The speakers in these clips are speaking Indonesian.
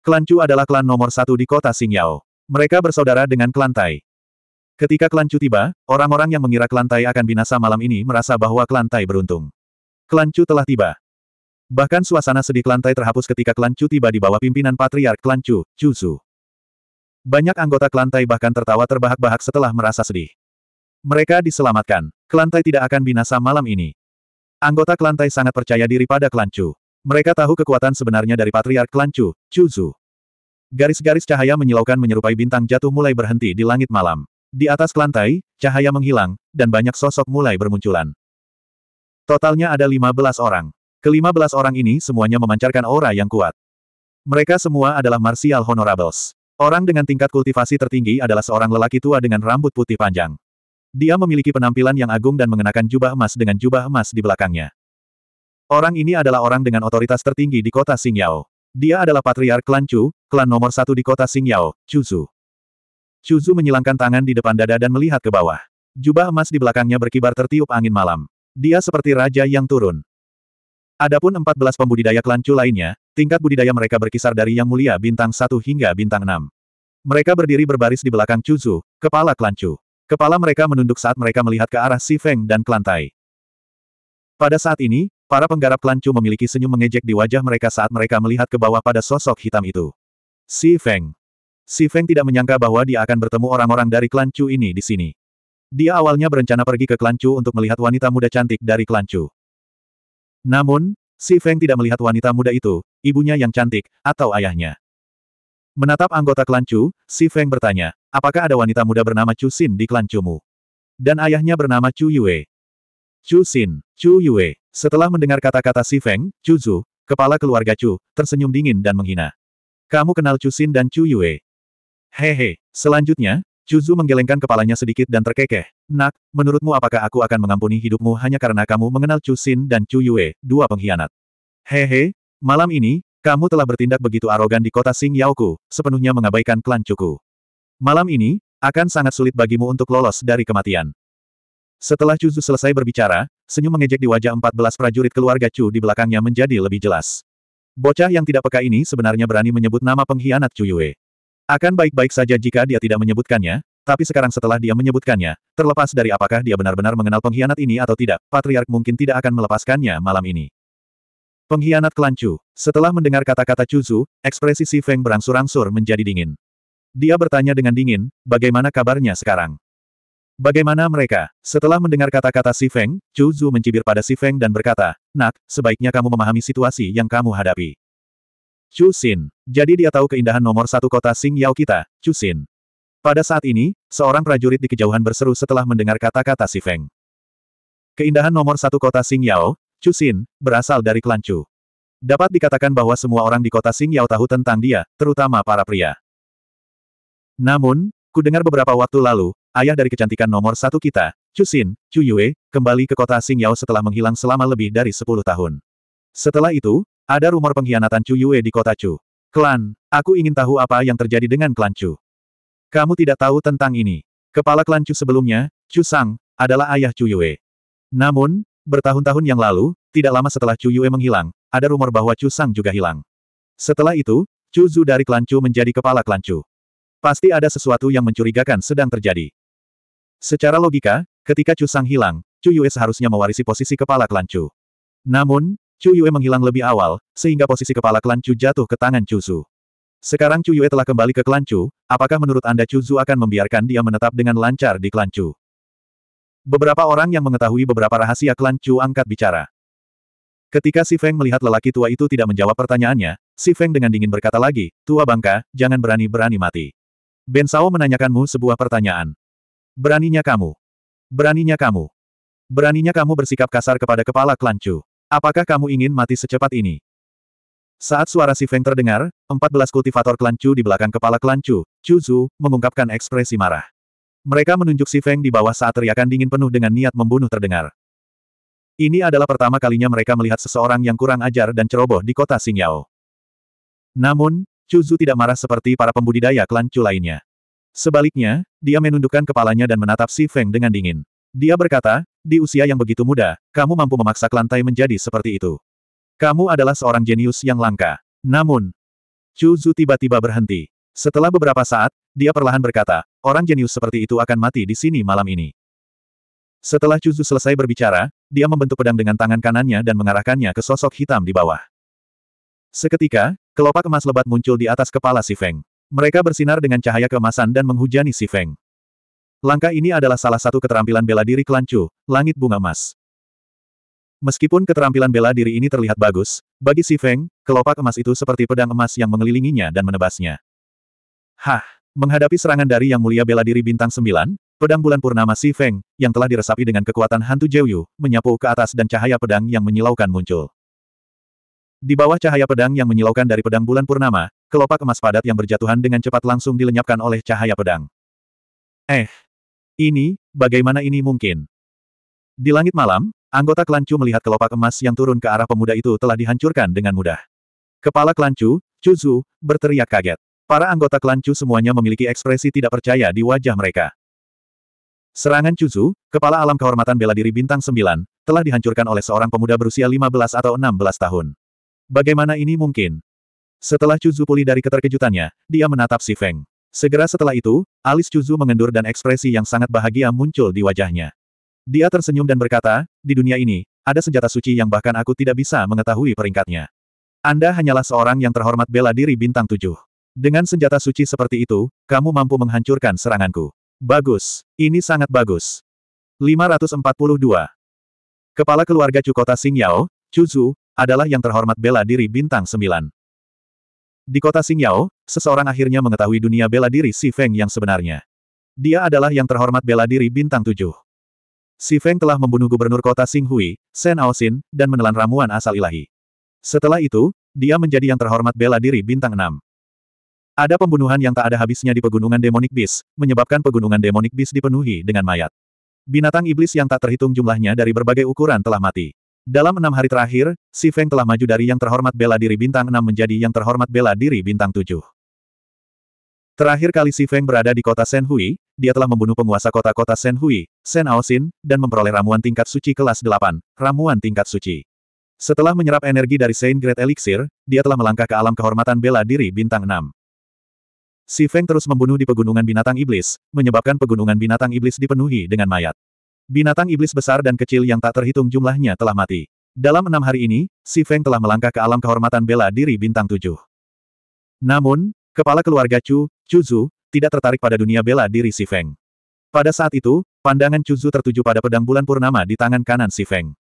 Klan Chu adalah klan nomor satu di kota Xingyao. Mereka bersaudara dengan klan Tai. Ketika klan Chu tiba, orang-orang yang mengira klan Tai akan binasa malam ini merasa bahwa klan Tai beruntung. Klan Chu telah tiba. Bahkan suasana sedih klan Tai terhapus ketika klan Chu tiba di bawah pimpinan patriark klan Chu, Chu Su. Banyak anggota klan Tai bahkan tertawa terbahak-bahak setelah merasa sedih. Mereka diselamatkan. Klan Tai tidak akan binasa malam ini. Anggota klan Tai sangat percaya diri pada klan Chu. Mereka tahu kekuatan sebenarnya dari Patriark Klan Chu, Chu Zhu. Garis-garis cahaya menyilaukan menyerupai bintang jatuh mulai berhenti di langit malam. Di atas lantai, cahaya menghilang, dan banyak sosok mulai bermunculan. Totalnya ada 15 orang. Kelima belas orang ini semuanya memancarkan aura yang kuat. Mereka semua adalah martial honorables. Orang dengan tingkat kultivasi tertinggi adalah seorang lelaki tua dengan rambut putih panjang. Dia memiliki penampilan yang agung dan mengenakan jubah emas dengan jubah emas di belakangnya. Orang ini adalah orang dengan otoritas tertinggi di kota Xingyao. Dia adalah patriark klan Chu, klan nomor satu di kota Xingyao, Chuzu. Chuzu menyilangkan tangan di depan dada dan melihat ke bawah. Jubah emas di belakangnya berkibar tertiup angin malam. Dia seperti raja yang turun. Adapun 14 pembudidaya klan Chu lainnya, tingkat budidaya mereka berkisar dari yang mulia bintang 1 hingga bintang 6. Mereka berdiri berbaris di belakang Chuzu, kepala klan Chu. Kepala mereka menunduk saat mereka melihat ke arah Si Feng dan Klantai. Pada saat ini, Para penggarap Chu memiliki senyum mengejek di wajah mereka saat mereka melihat ke bawah pada sosok hitam itu. Si Feng. Si Feng tidak menyangka bahwa dia akan bertemu orang-orang dari klan Chu ini di sini. Dia awalnya berencana pergi ke klan Chu untuk melihat wanita muda cantik dari klan Chu. Namun, si Feng tidak melihat wanita muda itu, ibunya yang cantik, atau ayahnya. Menatap anggota klan Chu, si Feng bertanya, apakah ada wanita muda bernama Chu Xin di klan Chu mu? Dan ayahnya bernama Chu Yue. Chu Xin, Chu Yue. Setelah mendengar kata-kata Si Feng, Chu Zhu, kepala keluarga Chu, tersenyum dingin dan menghina. Kamu kenal Chu Xin dan Chu Yue. Hehe. Selanjutnya, Chu Zhu menggelengkan kepalanya sedikit dan terkekeh. Nak, menurutmu apakah aku akan mengampuni hidupmu hanya karena kamu mengenal Chu Xin dan Chu Yue, dua pengkhianat? Hehe, malam ini, kamu telah bertindak begitu arogan di kota Sing Yaoku, sepenuhnya mengabaikan klan Cuku. Malam ini, akan sangat sulit bagimu untuk lolos dari kematian. Setelah Chu Zhu selesai berbicara, senyum mengejek di wajah 14 prajurit keluarga Chu di belakangnya menjadi lebih jelas. Bocah yang tidak peka ini sebenarnya berani menyebut nama pengkhianat Chu Yue. Akan baik-baik saja jika dia tidak menyebutkannya, tapi sekarang setelah dia menyebutkannya, terlepas dari apakah dia benar-benar mengenal pengkhianat ini atau tidak, Patriark mungkin tidak akan melepaskannya malam ini. Pengkhianat klan Chu. Setelah mendengar kata-kata Chu Zhu, ekspresi Si Feng berangsur-angsur menjadi dingin. Dia bertanya dengan dingin, bagaimana kabarnya sekarang? Bagaimana mereka? Setelah mendengar kata-kata Si Feng, Chu Zhu mencibir pada Si Feng dan berkata, Nak, sebaiknya kamu memahami situasi yang kamu hadapi. Chu Xin. Jadi dia tahu keindahan nomor satu kota Sing Yao kita, Chu Xin. Pada saat ini, seorang prajurit di kejauhan berseru setelah mendengar kata-kata Si Feng. Keindahan nomor satu kota Sing Yao, Chu Xin, berasal dari klan Chu. Dapat dikatakan bahwa semua orang di kota Sing Yao tahu tentang dia, terutama para pria. Namun, ku dengar beberapa waktu lalu, ayah dari kecantikan nomor satu kita, Chu Xin, Chu Yue, kembali ke kota Xingyao setelah menghilang selama lebih dari 10 tahun. Setelah itu, ada rumor pengkhianatan Chu Yue di kota Chu. Klan, aku ingin tahu apa yang terjadi dengan klan Chu. Kamu tidak tahu tentang ini. Kepala klan Chu sebelumnya, Chu Sang, adalah ayah Chu Yue. Namun, bertahun-tahun yang lalu, tidak lama setelah Chu Yue menghilang, ada rumor bahwa Chu Sang juga hilang. Setelah itu, Chu Zhu dari klan Chu menjadi kepala klan Chu. Pasti ada sesuatu yang mencurigakan sedang terjadi. Secara logika, ketika Chu Sang hilang, Chu Yue seharusnya mewarisi posisi kepala klan Chu. Namun, Chu Yue menghilang lebih awal, sehingga posisi kepala klan Chu jatuh ke tangan Chu Zhu. Sekarang Chu Yue telah kembali ke klan Chu, apakah menurut Anda Chu Zhu akan membiarkan dia menetap dengan lancar di klan Chu? Beberapa orang yang mengetahui beberapa rahasia klan Chu angkat bicara. Ketika Si Feng melihat lelaki tua itu tidak menjawab pertanyaannya, Si Feng dengan dingin berkata lagi, Tua bangka, jangan berani-berani mati. Ben Sao menanyakanmu sebuah pertanyaan. Beraninya kamu. Beraninya kamu. Beraninya kamu bersikap kasar kepada kepala klan Chu. Apakah kamu ingin mati secepat ini? Saat suara si Feng terdengar, 14 kultivator klan Chu di belakang kepala klan Chu, Chu Zhu, mengungkapkan ekspresi marah. Mereka menunjuk si Feng di bawah saat teriakan dingin penuh dengan niat membunuh terdengar. Ini adalah pertama kalinya mereka melihat seseorang yang kurang ajar dan ceroboh di kota Xingyao. Namun, Chu Zhu tidak marah seperti para pembudidaya klan Chu lainnya. Sebaliknya, dia menundukkan kepalanya dan menatap Si Feng dengan dingin. Dia berkata, di usia yang begitu muda, kamu mampu memaksa lantai menjadi seperti itu. Kamu adalah seorang jenius yang langka. Namun, Chu Zhu tiba-tiba berhenti. Setelah beberapa saat, dia perlahan berkata, orang jenius seperti itu akan mati di sini malam ini. Setelah Chu Zhu selesai berbicara, dia membentuk pedang dengan tangan kanannya dan mengarahkannya ke sosok hitam di bawah. Seketika, kelopak emas lebat muncul di atas kepala si Feng. Mereka bersinar dengan cahaya keemasan dan menghujani Si Feng. Langkah ini adalah salah satu keterampilan bela diri klan Langit Bunga Emas. Meskipun keterampilan bela diri ini terlihat bagus, bagi Si Feng, kelopak emas itu seperti pedang emas yang mengelilinginya dan menebasnya. Hah! Menghadapi serangan dari Yang Mulia Bela Diri Bintang sembilan, pedang bulan purnama Si Feng, yang telah diresapi dengan kekuatan hantu Jeyu, menyapu ke atas dan cahaya pedang yang menyilaukan muncul. Di bawah cahaya pedang yang menyilaukan dari pedang bulan purnama, kelopak emas padat yang berjatuhan dengan cepat langsung dilenyapkan oleh cahaya pedang. Eh, ini, bagaimana ini mungkin? Di langit malam, anggota Kelancu melihat kelopak emas yang turun ke arah pemuda itu telah dihancurkan dengan mudah. Kepala Kelancu, Chuzu, berteriak kaget. Para anggota Kelancu semuanya memiliki ekspresi tidak percaya di wajah mereka. Serangan Chuzu, kepala alam kehormatan bela diri bintang 9, telah dihancurkan oleh seorang pemuda berusia 15 atau 16 tahun. Bagaimana ini mungkin? Setelah Chuzu pulih dari keterkejutannya, dia menatap si Feng. Segera setelah itu, alis Chuzu mengendur dan ekspresi yang sangat bahagia muncul di wajahnya. Dia tersenyum dan berkata, di dunia ini, ada senjata suci yang bahkan aku tidak bisa mengetahui peringkatnya. Anda hanyalah seorang yang terhormat bela diri bintang tujuh. Dengan senjata suci seperti itu, kamu mampu menghancurkan seranganku. Bagus, ini sangat bagus. 542. Kepala keluarga Cukota Xing Yao, Chuzu, adalah yang terhormat bela diri bintang sembilan. Di kota Xingyao, seseorang akhirnya mengetahui dunia bela diri Si Feng yang sebenarnya. Dia adalah yang terhormat bela diri bintang tujuh. Si Feng telah membunuh gubernur kota Xinghui, Shen Aosin, dan menelan ramuan asal ilahi. Setelah itu, dia menjadi yang terhormat bela diri bintang enam. Ada pembunuhan yang tak ada habisnya di pegunungan demonik bis, menyebabkan pegunungan demonik bis dipenuhi dengan mayat. Binatang iblis yang tak terhitung jumlahnya dari berbagai ukuran telah mati. Dalam enam hari terakhir, Si Feng telah maju dari yang terhormat bela diri bintang 6 menjadi yang terhormat bela diri bintang 7. Terakhir kali Si Feng berada di kota Hui, dia telah membunuh penguasa kota-kota Hui, Shen Aosin, dan memperoleh ramuan tingkat suci kelas 8, ramuan tingkat suci. Setelah menyerap energi dari Saint Great Elixir, dia telah melangkah ke alam kehormatan bela diri bintang 6. Si Feng terus membunuh di pegunungan binatang iblis, menyebabkan pegunungan binatang iblis dipenuhi dengan mayat. Binatang iblis besar dan kecil yang tak terhitung jumlahnya telah mati. Dalam enam hari ini, Si Feng telah melangkah ke alam kehormatan bela diri bintang tujuh. Namun, kepala keluarga Chu, Chu Zhu, tidak tertarik pada dunia bela diri Si Feng. Pada saat itu, pandangan Chu Zhu tertuju pada pedang bulan purnama di tangan kanan Si Feng.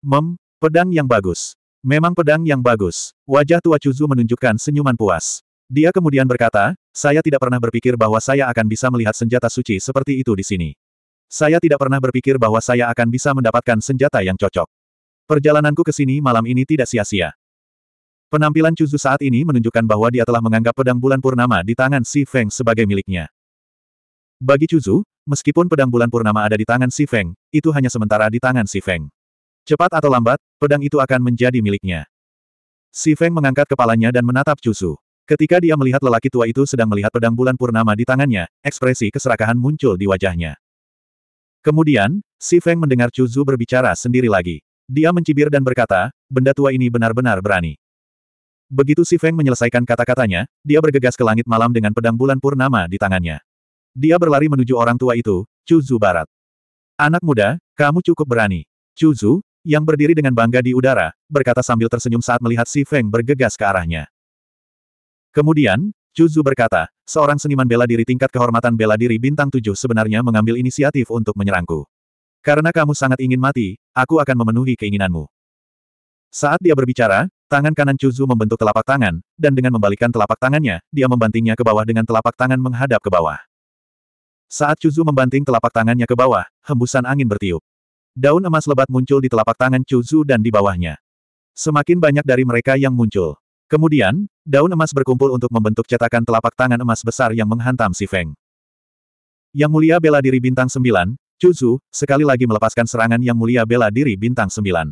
Mem, pedang yang bagus. Memang pedang yang bagus. Wajah tua Chu Zhu menunjukkan senyuman puas. Dia kemudian berkata, saya tidak pernah berpikir bahwa saya akan bisa melihat senjata suci seperti itu di sini. Saya tidak pernah berpikir bahwa saya akan bisa mendapatkan senjata yang cocok. Perjalananku ke sini malam ini tidak sia-sia. Penampilan Chuzu saat ini menunjukkan bahwa dia telah menganggap pedang bulan purnama di tangan Si Feng sebagai miliknya. Bagi Chuzu, meskipun pedang bulan purnama ada di tangan Si Feng, itu hanya sementara di tangan Si Feng. Cepat atau lambat, pedang itu akan menjadi miliknya. Si Feng mengangkat kepalanya dan menatap Chuzu. Ketika dia melihat lelaki tua itu sedang melihat pedang bulan purnama di tangannya, ekspresi keserakahan muncul di wajahnya. Kemudian, Si Feng mendengar Chu Zhu berbicara sendiri lagi. Dia mencibir dan berkata, benda tua ini benar-benar berani. Begitu Si Feng menyelesaikan kata-katanya, dia bergegas ke langit malam dengan pedang bulan purnama di tangannya. Dia berlari menuju orang tua itu, Chu Zhu Barat. Anak muda, kamu cukup berani. Chu Zhu, yang berdiri dengan bangga di udara, berkata sambil tersenyum saat melihat Si Feng bergegas ke arahnya. Kemudian, Juzu berkata, seorang seniman bela diri tingkat kehormatan bela diri bintang tujuh sebenarnya mengambil inisiatif untuk menyerangku. Karena kamu sangat ingin mati, aku akan memenuhi keinginanmu. Saat dia berbicara, tangan kanan Cuzu membentuk telapak tangan, dan dengan membalikkan telapak tangannya, dia membantingnya ke bawah dengan telapak tangan menghadap ke bawah. Saat Cuzu membanting telapak tangannya ke bawah, hembusan angin bertiup. Daun emas lebat muncul di telapak tangan Cuzu dan di bawahnya. Semakin banyak dari mereka yang muncul. Kemudian, Daun emas berkumpul untuk membentuk cetakan telapak tangan emas besar yang menghantam si Feng. Yang mulia bela diri bintang 9, Zhu, sekali lagi melepaskan serangan yang mulia bela diri bintang Sembilan.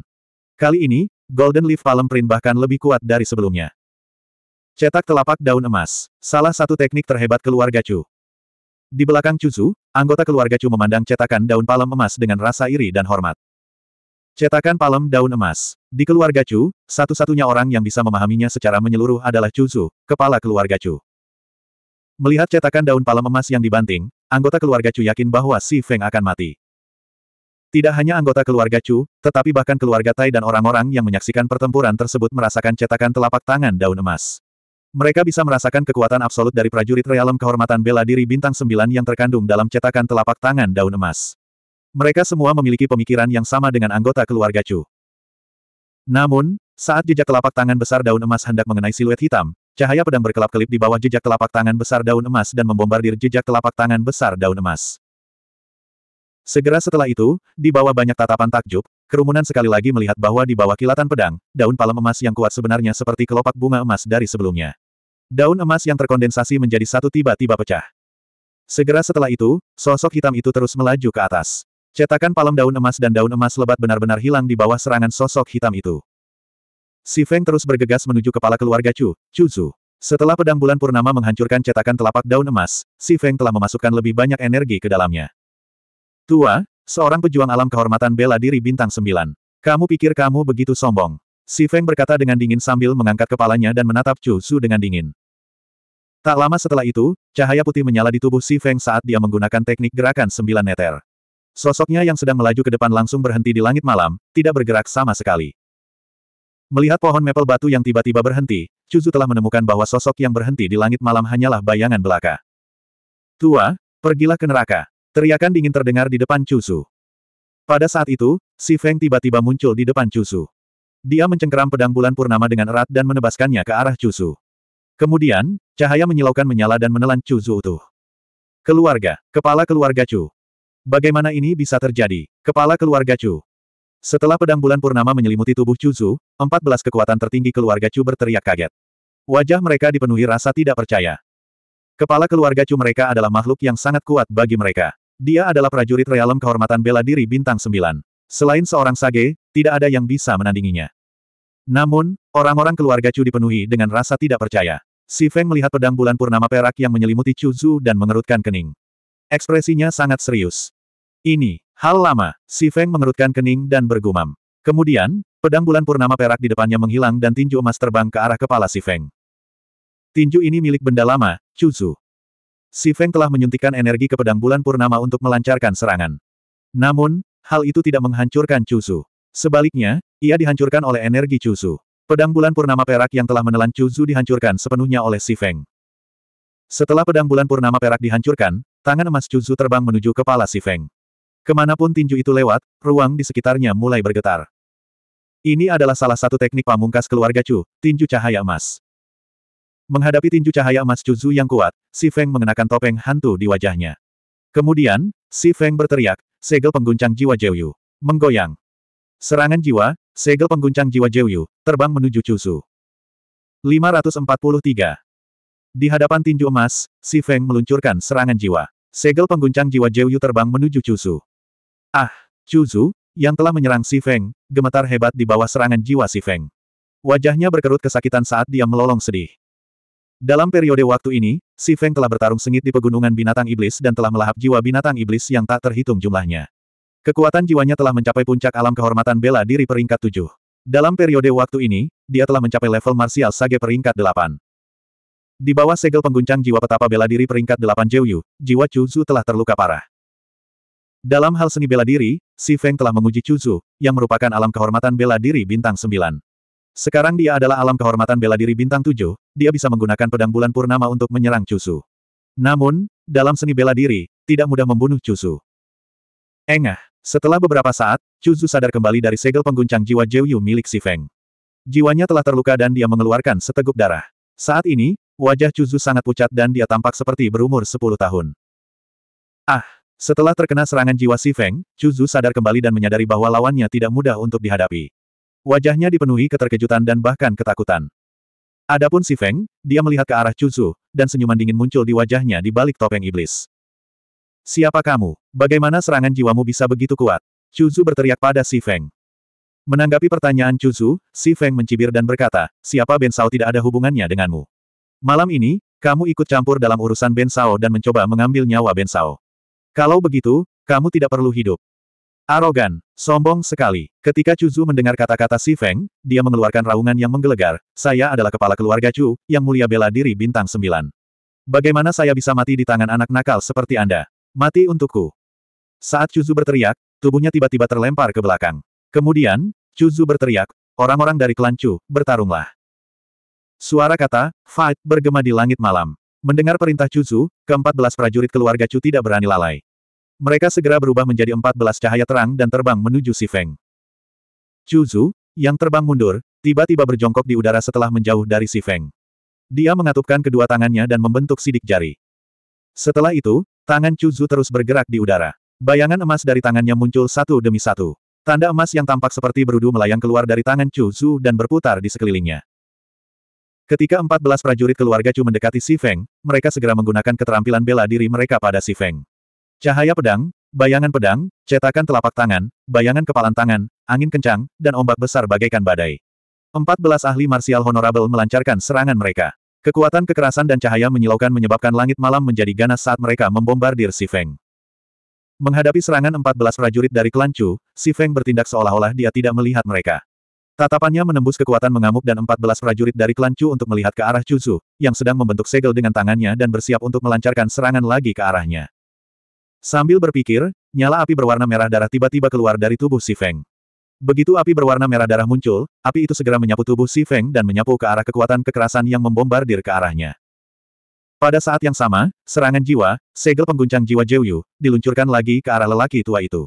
Kali ini, Golden Leaf Palm Print bahkan lebih kuat dari sebelumnya. Cetak telapak daun emas, salah satu teknik terhebat keluarga Chu. Di belakang Chu Zhu, anggota keluarga Chu memandang cetakan daun palem emas dengan rasa iri dan hormat. Cetakan palem daun emas. Di keluarga Chu, satu-satunya orang yang bisa memahaminya secara menyeluruh adalah Chu Zhu, kepala keluarga Chu. Melihat cetakan daun palem emas yang dibanting, anggota keluarga Chu yakin bahwa Si Feng akan mati. Tidak hanya anggota keluarga Chu, tetapi bahkan keluarga Tai dan orang-orang yang menyaksikan pertempuran tersebut merasakan cetakan telapak tangan daun emas. Mereka bisa merasakan kekuatan absolut dari prajurit realem kehormatan bela diri bintang 9 yang terkandung dalam cetakan telapak tangan daun emas. Mereka semua memiliki pemikiran yang sama dengan anggota keluarga Chu. Namun, saat jejak telapak tangan besar daun emas hendak mengenai siluet hitam, cahaya pedang berkelap-kelip di bawah jejak telapak tangan besar daun emas dan membombardir jejak telapak tangan besar daun emas. Segera setelah itu, di bawah banyak tatapan takjub, kerumunan sekali lagi melihat bahwa di bawah kilatan pedang, daun palem emas yang kuat sebenarnya seperti kelopak bunga emas dari sebelumnya. Daun emas yang terkondensasi menjadi satu tiba-tiba pecah. Segera setelah itu, sosok hitam itu terus melaju ke atas. Cetakan palem daun emas dan daun emas lebat benar-benar hilang di bawah serangan sosok hitam itu. Si Feng terus bergegas menuju kepala keluarga Chu, Chu Zhu. Setelah pedang bulan purnama menghancurkan cetakan telapak daun emas, Si Feng telah memasukkan lebih banyak energi ke dalamnya. Tua, seorang pejuang alam kehormatan bela diri bintang sembilan. Kamu pikir kamu begitu sombong? Si Feng berkata dengan dingin sambil mengangkat kepalanya dan menatap Chu Su dengan dingin. Tak lama setelah itu, cahaya putih menyala di tubuh Si Feng saat dia menggunakan teknik gerakan sembilan neter. Sosoknya yang sedang melaju ke depan langsung berhenti di langit malam, tidak bergerak sama sekali. Melihat pohon mepel batu yang tiba-tiba berhenti, Chuzu telah menemukan bahwa sosok yang berhenti di langit malam hanyalah bayangan belaka. Tua, pergilah ke neraka. Teriakan dingin terdengar di depan Chuzu. Pada saat itu, si Feng tiba-tiba muncul di depan Chuzu. Dia mencengkeram pedang bulan purnama dengan erat dan menebaskannya ke arah Chuzu. Kemudian, cahaya menyilaukan menyala dan menelan Cuzu utuh. Keluarga, kepala keluarga Chu. Bagaimana ini bisa terjadi? Kepala keluarga Chu. Setelah pedang bulan purnama menyelimuti tubuh Chu Zhu, 14 kekuatan tertinggi keluarga Chu berteriak kaget. Wajah mereka dipenuhi rasa tidak percaya. Kepala keluarga Chu mereka adalah makhluk yang sangat kuat bagi mereka. Dia adalah prajurit realem kehormatan bela diri bintang 9. Selain seorang sage, tidak ada yang bisa menandinginya. Namun, orang-orang keluarga Chu dipenuhi dengan rasa tidak percaya. Si Feng melihat pedang bulan purnama perak yang menyelimuti Chu Zhu dan mengerutkan kening. Ekspresinya sangat serius. Ini, hal lama, si Feng mengerutkan kening dan bergumam. Kemudian, pedang bulan purnama perak di depannya menghilang dan tinju emas terbang ke arah kepala si Feng. Tinju ini milik benda lama, Chuzu. Si Feng telah menyuntikkan energi ke pedang bulan purnama untuk melancarkan serangan. Namun, hal itu tidak menghancurkan Chuzu. Sebaliknya, ia dihancurkan oleh energi Chuzu. Pedang bulan purnama perak yang telah menelan Chuzu dihancurkan sepenuhnya oleh si Feng. Setelah pedang bulan purnama perak dihancurkan, Tangan emas Chuzu terbang menuju kepala si Feng. Kemanapun tinju itu lewat, ruang di sekitarnya mulai bergetar. Ini adalah salah satu teknik pamungkas keluarga Chu, tinju cahaya emas. Menghadapi tinju cahaya emas Chuzu yang kuat, si Feng mengenakan topeng hantu di wajahnya. Kemudian, si Feng berteriak, segel pengguncang jiwa Jeyu Menggoyang. Serangan jiwa, segel pengguncang jiwa Jeyu terbang menuju Chuzu. 543. Di hadapan tinju emas, Si Feng meluncurkan serangan jiwa. Segel pengguncang jiwa Jiu Yu terbang menuju Chuzu. Ah, Chuzu, yang telah menyerang Si Feng, gemetar hebat di bawah serangan jiwa Si Feng. Wajahnya berkerut kesakitan saat dia melolong sedih. Dalam periode waktu ini, Si Feng telah bertarung sengit di pegunungan binatang iblis dan telah melahap jiwa binatang iblis yang tak terhitung jumlahnya. Kekuatan jiwanya telah mencapai puncak alam kehormatan bela diri peringkat tujuh. Dalam periode waktu ini, dia telah mencapai level marsial sage peringkat 8. Di bawah segel pengguncang jiwa petapa bela diri peringkat 8 Jiu jiwa Chuzu telah terluka parah. Dalam hal seni bela diri, Si Feng telah menguji Chuzu, yang merupakan alam kehormatan bela diri bintang 9. Sekarang dia adalah alam kehormatan bela diri bintang 7, dia bisa menggunakan pedang bulan purnama untuk menyerang Chuzu. Namun, dalam seni bela diri, tidak mudah membunuh Chuzu. Engah. Setelah beberapa saat, Chuzu sadar kembali dari segel pengguncang jiwa Jiu milik Si Feng. Jiwanya telah terluka dan dia mengeluarkan seteguk darah. Saat ini, Wajah Chuzu sangat pucat dan dia tampak seperti berumur 10 tahun. Ah! Setelah terkena serangan jiwa Si Feng, Chuzu sadar kembali dan menyadari bahwa lawannya tidak mudah untuk dihadapi. Wajahnya dipenuhi keterkejutan dan bahkan ketakutan. Adapun Si Feng, dia melihat ke arah Chuzu, dan senyuman dingin muncul di wajahnya di balik topeng iblis. Siapa kamu? Bagaimana serangan jiwamu bisa begitu kuat? Chuzu berteriak pada Si Feng. Menanggapi pertanyaan Chuzu, Si Feng mencibir dan berkata, siapa Ben Sao tidak ada hubungannya denganmu. Malam ini, kamu ikut campur dalam urusan Ben Sao dan mencoba mengambil nyawa Ben Sao. Kalau begitu, kamu tidak perlu hidup. Arogan, sombong sekali. Ketika Chu Zhu mendengar kata-kata Si Feng, dia mengeluarkan raungan yang menggelegar, saya adalah kepala keluarga Chu, yang mulia bela diri bintang sembilan. Bagaimana saya bisa mati di tangan anak nakal seperti Anda? Mati untukku. Saat Chu Zhu berteriak, tubuhnya tiba-tiba terlempar ke belakang. Kemudian, Chu Zhu berteriak, orang-orang dari klan Chu, bertarunglah. Suara kata, fight, bergema di langit malam. Mendengar perintah Chuzu, keempat belas prajurit keluarga Chu tidak berani lalai. Mereka segera berubah menjadi empat belas cahaya terang dan terbang menuju si Feng. Chuzu, yang terbang mundur, tiba-tiba berjongkok di udara setelah menjauh dari si Feng. Dia mengatupkan kedua tangannya dan membentuk sidik jari. Setelah itu, tangan Chuzu terus bergerak di udara. Bayangan emas dari tangannya muncul satu demi satu. Tanda emas yang tampak seperti berudu melayang keluar dari tangan Chuzu dan berputar di sekelilingnya. Ketika 14 prajurit keluarga Chu mendekati Si Feng, mereka segera menggunakan keterampilan bela diri mereka pada Si Feng. Cahaya pedang, bayangan pedang, cetakan telapak tangan, bayangan kepalan tangan, angin kencang, dan ombak besar bagaikan badai. 14 ahli marsial honorable melancarkan serangan mereka. Kekuatan kekerasan dan cahaya menyilaukan menyebabkan langit malam menjadi ganas saat mereka membombardir Si Feng. Menghadapi serangan 14 prajurit dari klan Chu, Si Feng bertindak seolah-olah dia tidak melihat mereka. Tatapannya menembus kekuatan mengamuk dan 14 prajurit dari klan Chu untuk melihat ke arah Chuzu, yang sedang membentuk segel dengan tangannya dan bersiap untuk melancarkan serangan lagi ke arahnya. Sambil berpikir, nyala api berwarna merah darah tiba-tiba keluar dari tubuh Si Feng. Begitu api berwarna merah darah muncul, api itu segera menyapu tubuh Si Feng dan menyapu ke arah kekuatan kekerasan yang membombardir ke arahnya. Pada saat yang sama, serangan jiwa, segel pengguncang jiwa Jiu diluncurkan lagi ke arah lelaki tua itu.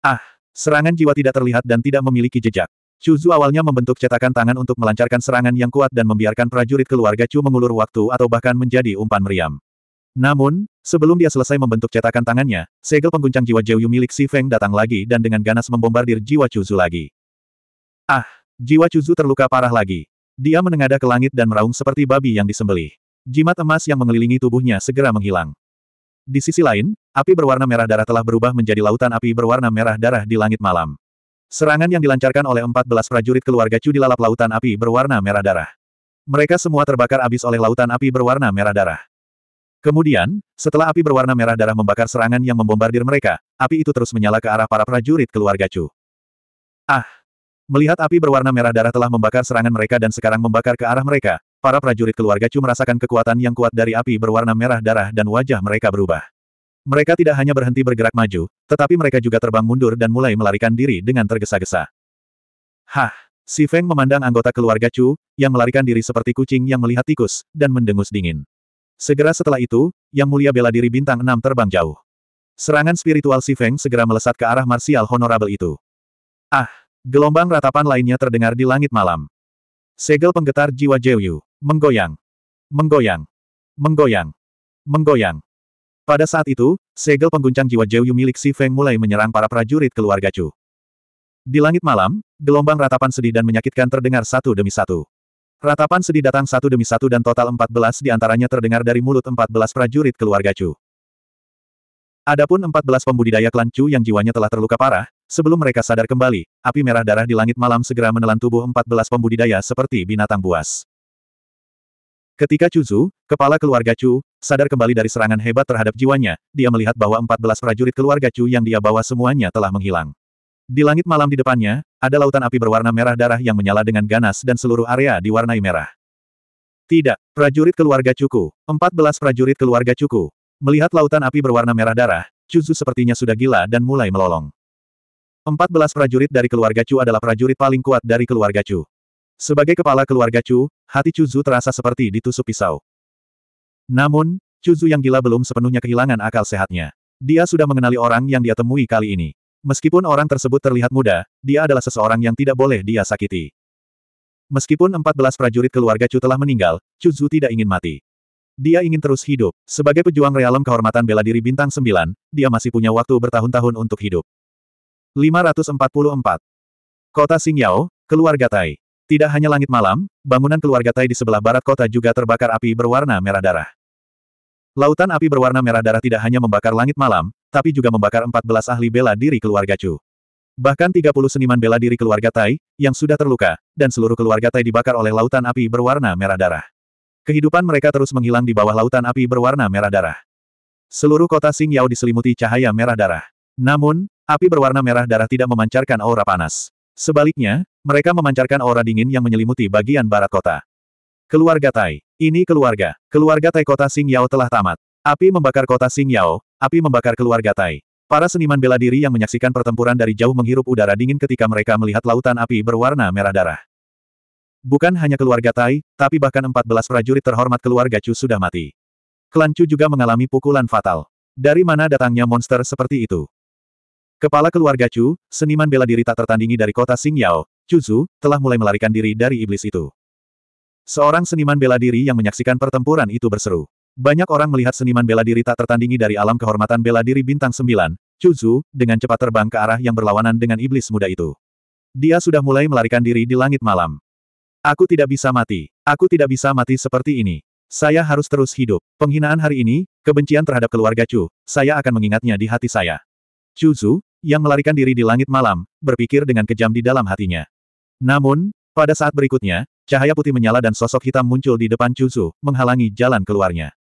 Ah, serangan jiwa tidak terlihat dan tidak memiliki jejak. Chu Zhu awalnya membentuk cetakan tangan untuk melancarkan serangan yang kuat dan membiarkan prajurit keluarga Chu mengulur waktu atau bahkan menjadi umpan meriam. Namun, sebelum dia selesai membentuk cetakan tangannya, segel pengguncang jiwa Jiu milik Si Feng datang lagi dan dengan ganas membombardir jiwa Chu Zhu lagi. Ah, jiwa Chu Zhu terluka parah lagi. Dia menengada ke langit dan meraung seperti babi yang disembelih. Jimat emas yang mengelilingi tubuhnya segera menghilang. Di sisi lain, api berwarna merah darah telah berubah menjadi lautan api berwarna merah darah di langit malam. Serangan yang dilancarkan oleh 14 prajurit keluarga Chu di lalap lautan api berwarna merah darah. Mereka semua terbakar abis oleh lautan api berwarna merah darah. Kemudian, setelah api berwarna merah darah membakar serangan yang membombardir mereka, api itu terus menyala ke arah para prajurit keluarga Chu. Ah! Melihat api berwarna merah darah telah membakar serangan mereka dan sekarang membakar ke arah mereka, para prajurit keluarga Chu merasakan kekuatan yang kuat dari api berwarna merah darah dan wajah mereka berubah. Mereka tidak hanya berhenti bergerak maju, tetapi mereka juga terbang mundur dan mulai melarikan diri dengan tergesa-gesa. Hah! Si Feng memandang anggota keluarga Chu, yang melarikan diri seperti kucing yang melihat tikus, dan mendengus dingin. Segera setelah itu, Yang Mulia bela diri bintang Enam terbang jauh. Serangan spiritual Si Feng segera melesat ke arah marsial honorable itu. Ah! Gelombang ratapan lainnya terdengar di langit malam. Segel penggetar jiwa Jeyu. Menggoyang. Menggoyang. Menggoyang. Menggoyang. Pada saat itu, segel pengguncang jiwa Jiu milik Si Feng mulai menyerang para prajurit keluarga Chu. Di langit malam, gelombang ratapan sedih dan menyakitkan terdengar satu demi satu. Ratapan sedih datang satu demi satu dan total 14 di antaranya terdengar dari mulut 14 prajurit keluarga Chu. Adapun 14 pembudidaya klan Chu yang jiwanya telah terluka parah, sebelum mereka sadar kembali, api merah darah di langit malam segera menelan tubuh 14 pembudidaya seperti binatang buas. Ketika Chu Zhu, kepala keluarga Chu, sadar kembali dari serangan hebat terhadap jiwanya, dia melihat bahwa 14 prajurit keluarga Chu yang dia bawa semuanya telah menghilang. Di langit malam di depannya, ada lautan api berwarna merah darah yang menyala dengan ganas dan seluruh area diwarnai merah. Tidak, prajurit keluarga Chu Ku, 14 prajurit keluarga Chu Ku, Melihat lautan api berwarna merah darah, Chu Zhu sepertinya sudah gila dan mulai melolong. 14 prajurit dari keluarga Chu adalah prajurit paling kuat dari keluarga Chu. Sebagai kepala keluarga Chu, hati Chu Zhu terasa seperti ditusuk pisau. Namun, Chu Zhu yang gila belum sepenuhnya kehilangan akal sehatnya. Dia sudah mengenali orang yang dia temui kali ini. Meskipun orang tersebut terlihat muda, dia adalah seseorang yang tidak boleh dia sakiti. Meskipun 14 prajurit keluarga Chu telah meninggal, Chu Zhu tidak ingin mati. Dia ingin terus hidup. Sebagai pejuang realem kehormatan bela diri bintang 9, dia masih punya waktu bertahun-tahun untuk hidup. 544. Kota Xingyao, Keluarga Tai tidak hanya langit malam, bangunan keluarga Tai di sebelah barat kota juga terbakar api berwarna merah darah. Lautan api berwarna merah darah tidak hanya membakar langit malam, tapi juga membakar 14 ahli bela diri keluarga Chu. Bahkan 30 seniman bela diri keluarga Tai, yang sudah terluka, dan seluruh keluarga Tai dibakar oleh lautan api berwarna merah darah. Kehidupan mereka terus menghilang di bawah lautan api berwarna merah darah. Seluruh kota Sing Yao diselimuti cahaya merah darah. Namun, api berwarna merah darah tidak memancarkan aura panas. Sebaliknya, mereka memancarkan aura dingin yang menyelimuti bagian barat kota. Keluarga Tai. Ini keluarga. Keluarga Tai kota Sing Yao telah tamat. Api membakar kota Sing Yao, api membakar keluarga Tai. Para seniman bela diri yang menyaksikan pertempuran dari jauh menghirup udara dingin ketika mereka melihat lautan api berwarna merah darah. Bukan hanya keluarga Tai, tapi bahkan 14 prajurit terhormat keluarga Chu sudah mati. Klan Chu juga mengalami pukulan fatal. Dari mana datangnya monster seperti itu? Kepala keluarga Chu, seniman bela diri tak tertandingi dari kota Yao, Juzu, telah mulai melarikan diri dari iblis itu. Seorang seniman bela diri yang menyaksikan pertempuran itu berseru. Banyak orang melihat seniman bela diri tak tertandingi dari alam kehormatan bela diri bintang sembilan, Juzu, dengan cepat terbang ke arah yang berlawanan dengan iblis muda itu. Dia sudah mulai melarikan diri di langit malam. Aku tidak bisa mati. Aku tidak bisa mati seperti ini. Saya harus terus hidup. Penghinaan hari ini, kebencian terhadap keluarga Chu, saya akan mengingatnya di hati saya. Chu Zhu, yang melarikan diri di langit malam, berpikir dengan kejam di dalam hatinya. Namun, pada saat berikutnya, cahaya putih menyala dan sosok hitam muncul di depan Chuzu, menghalangi jalan keluarnya.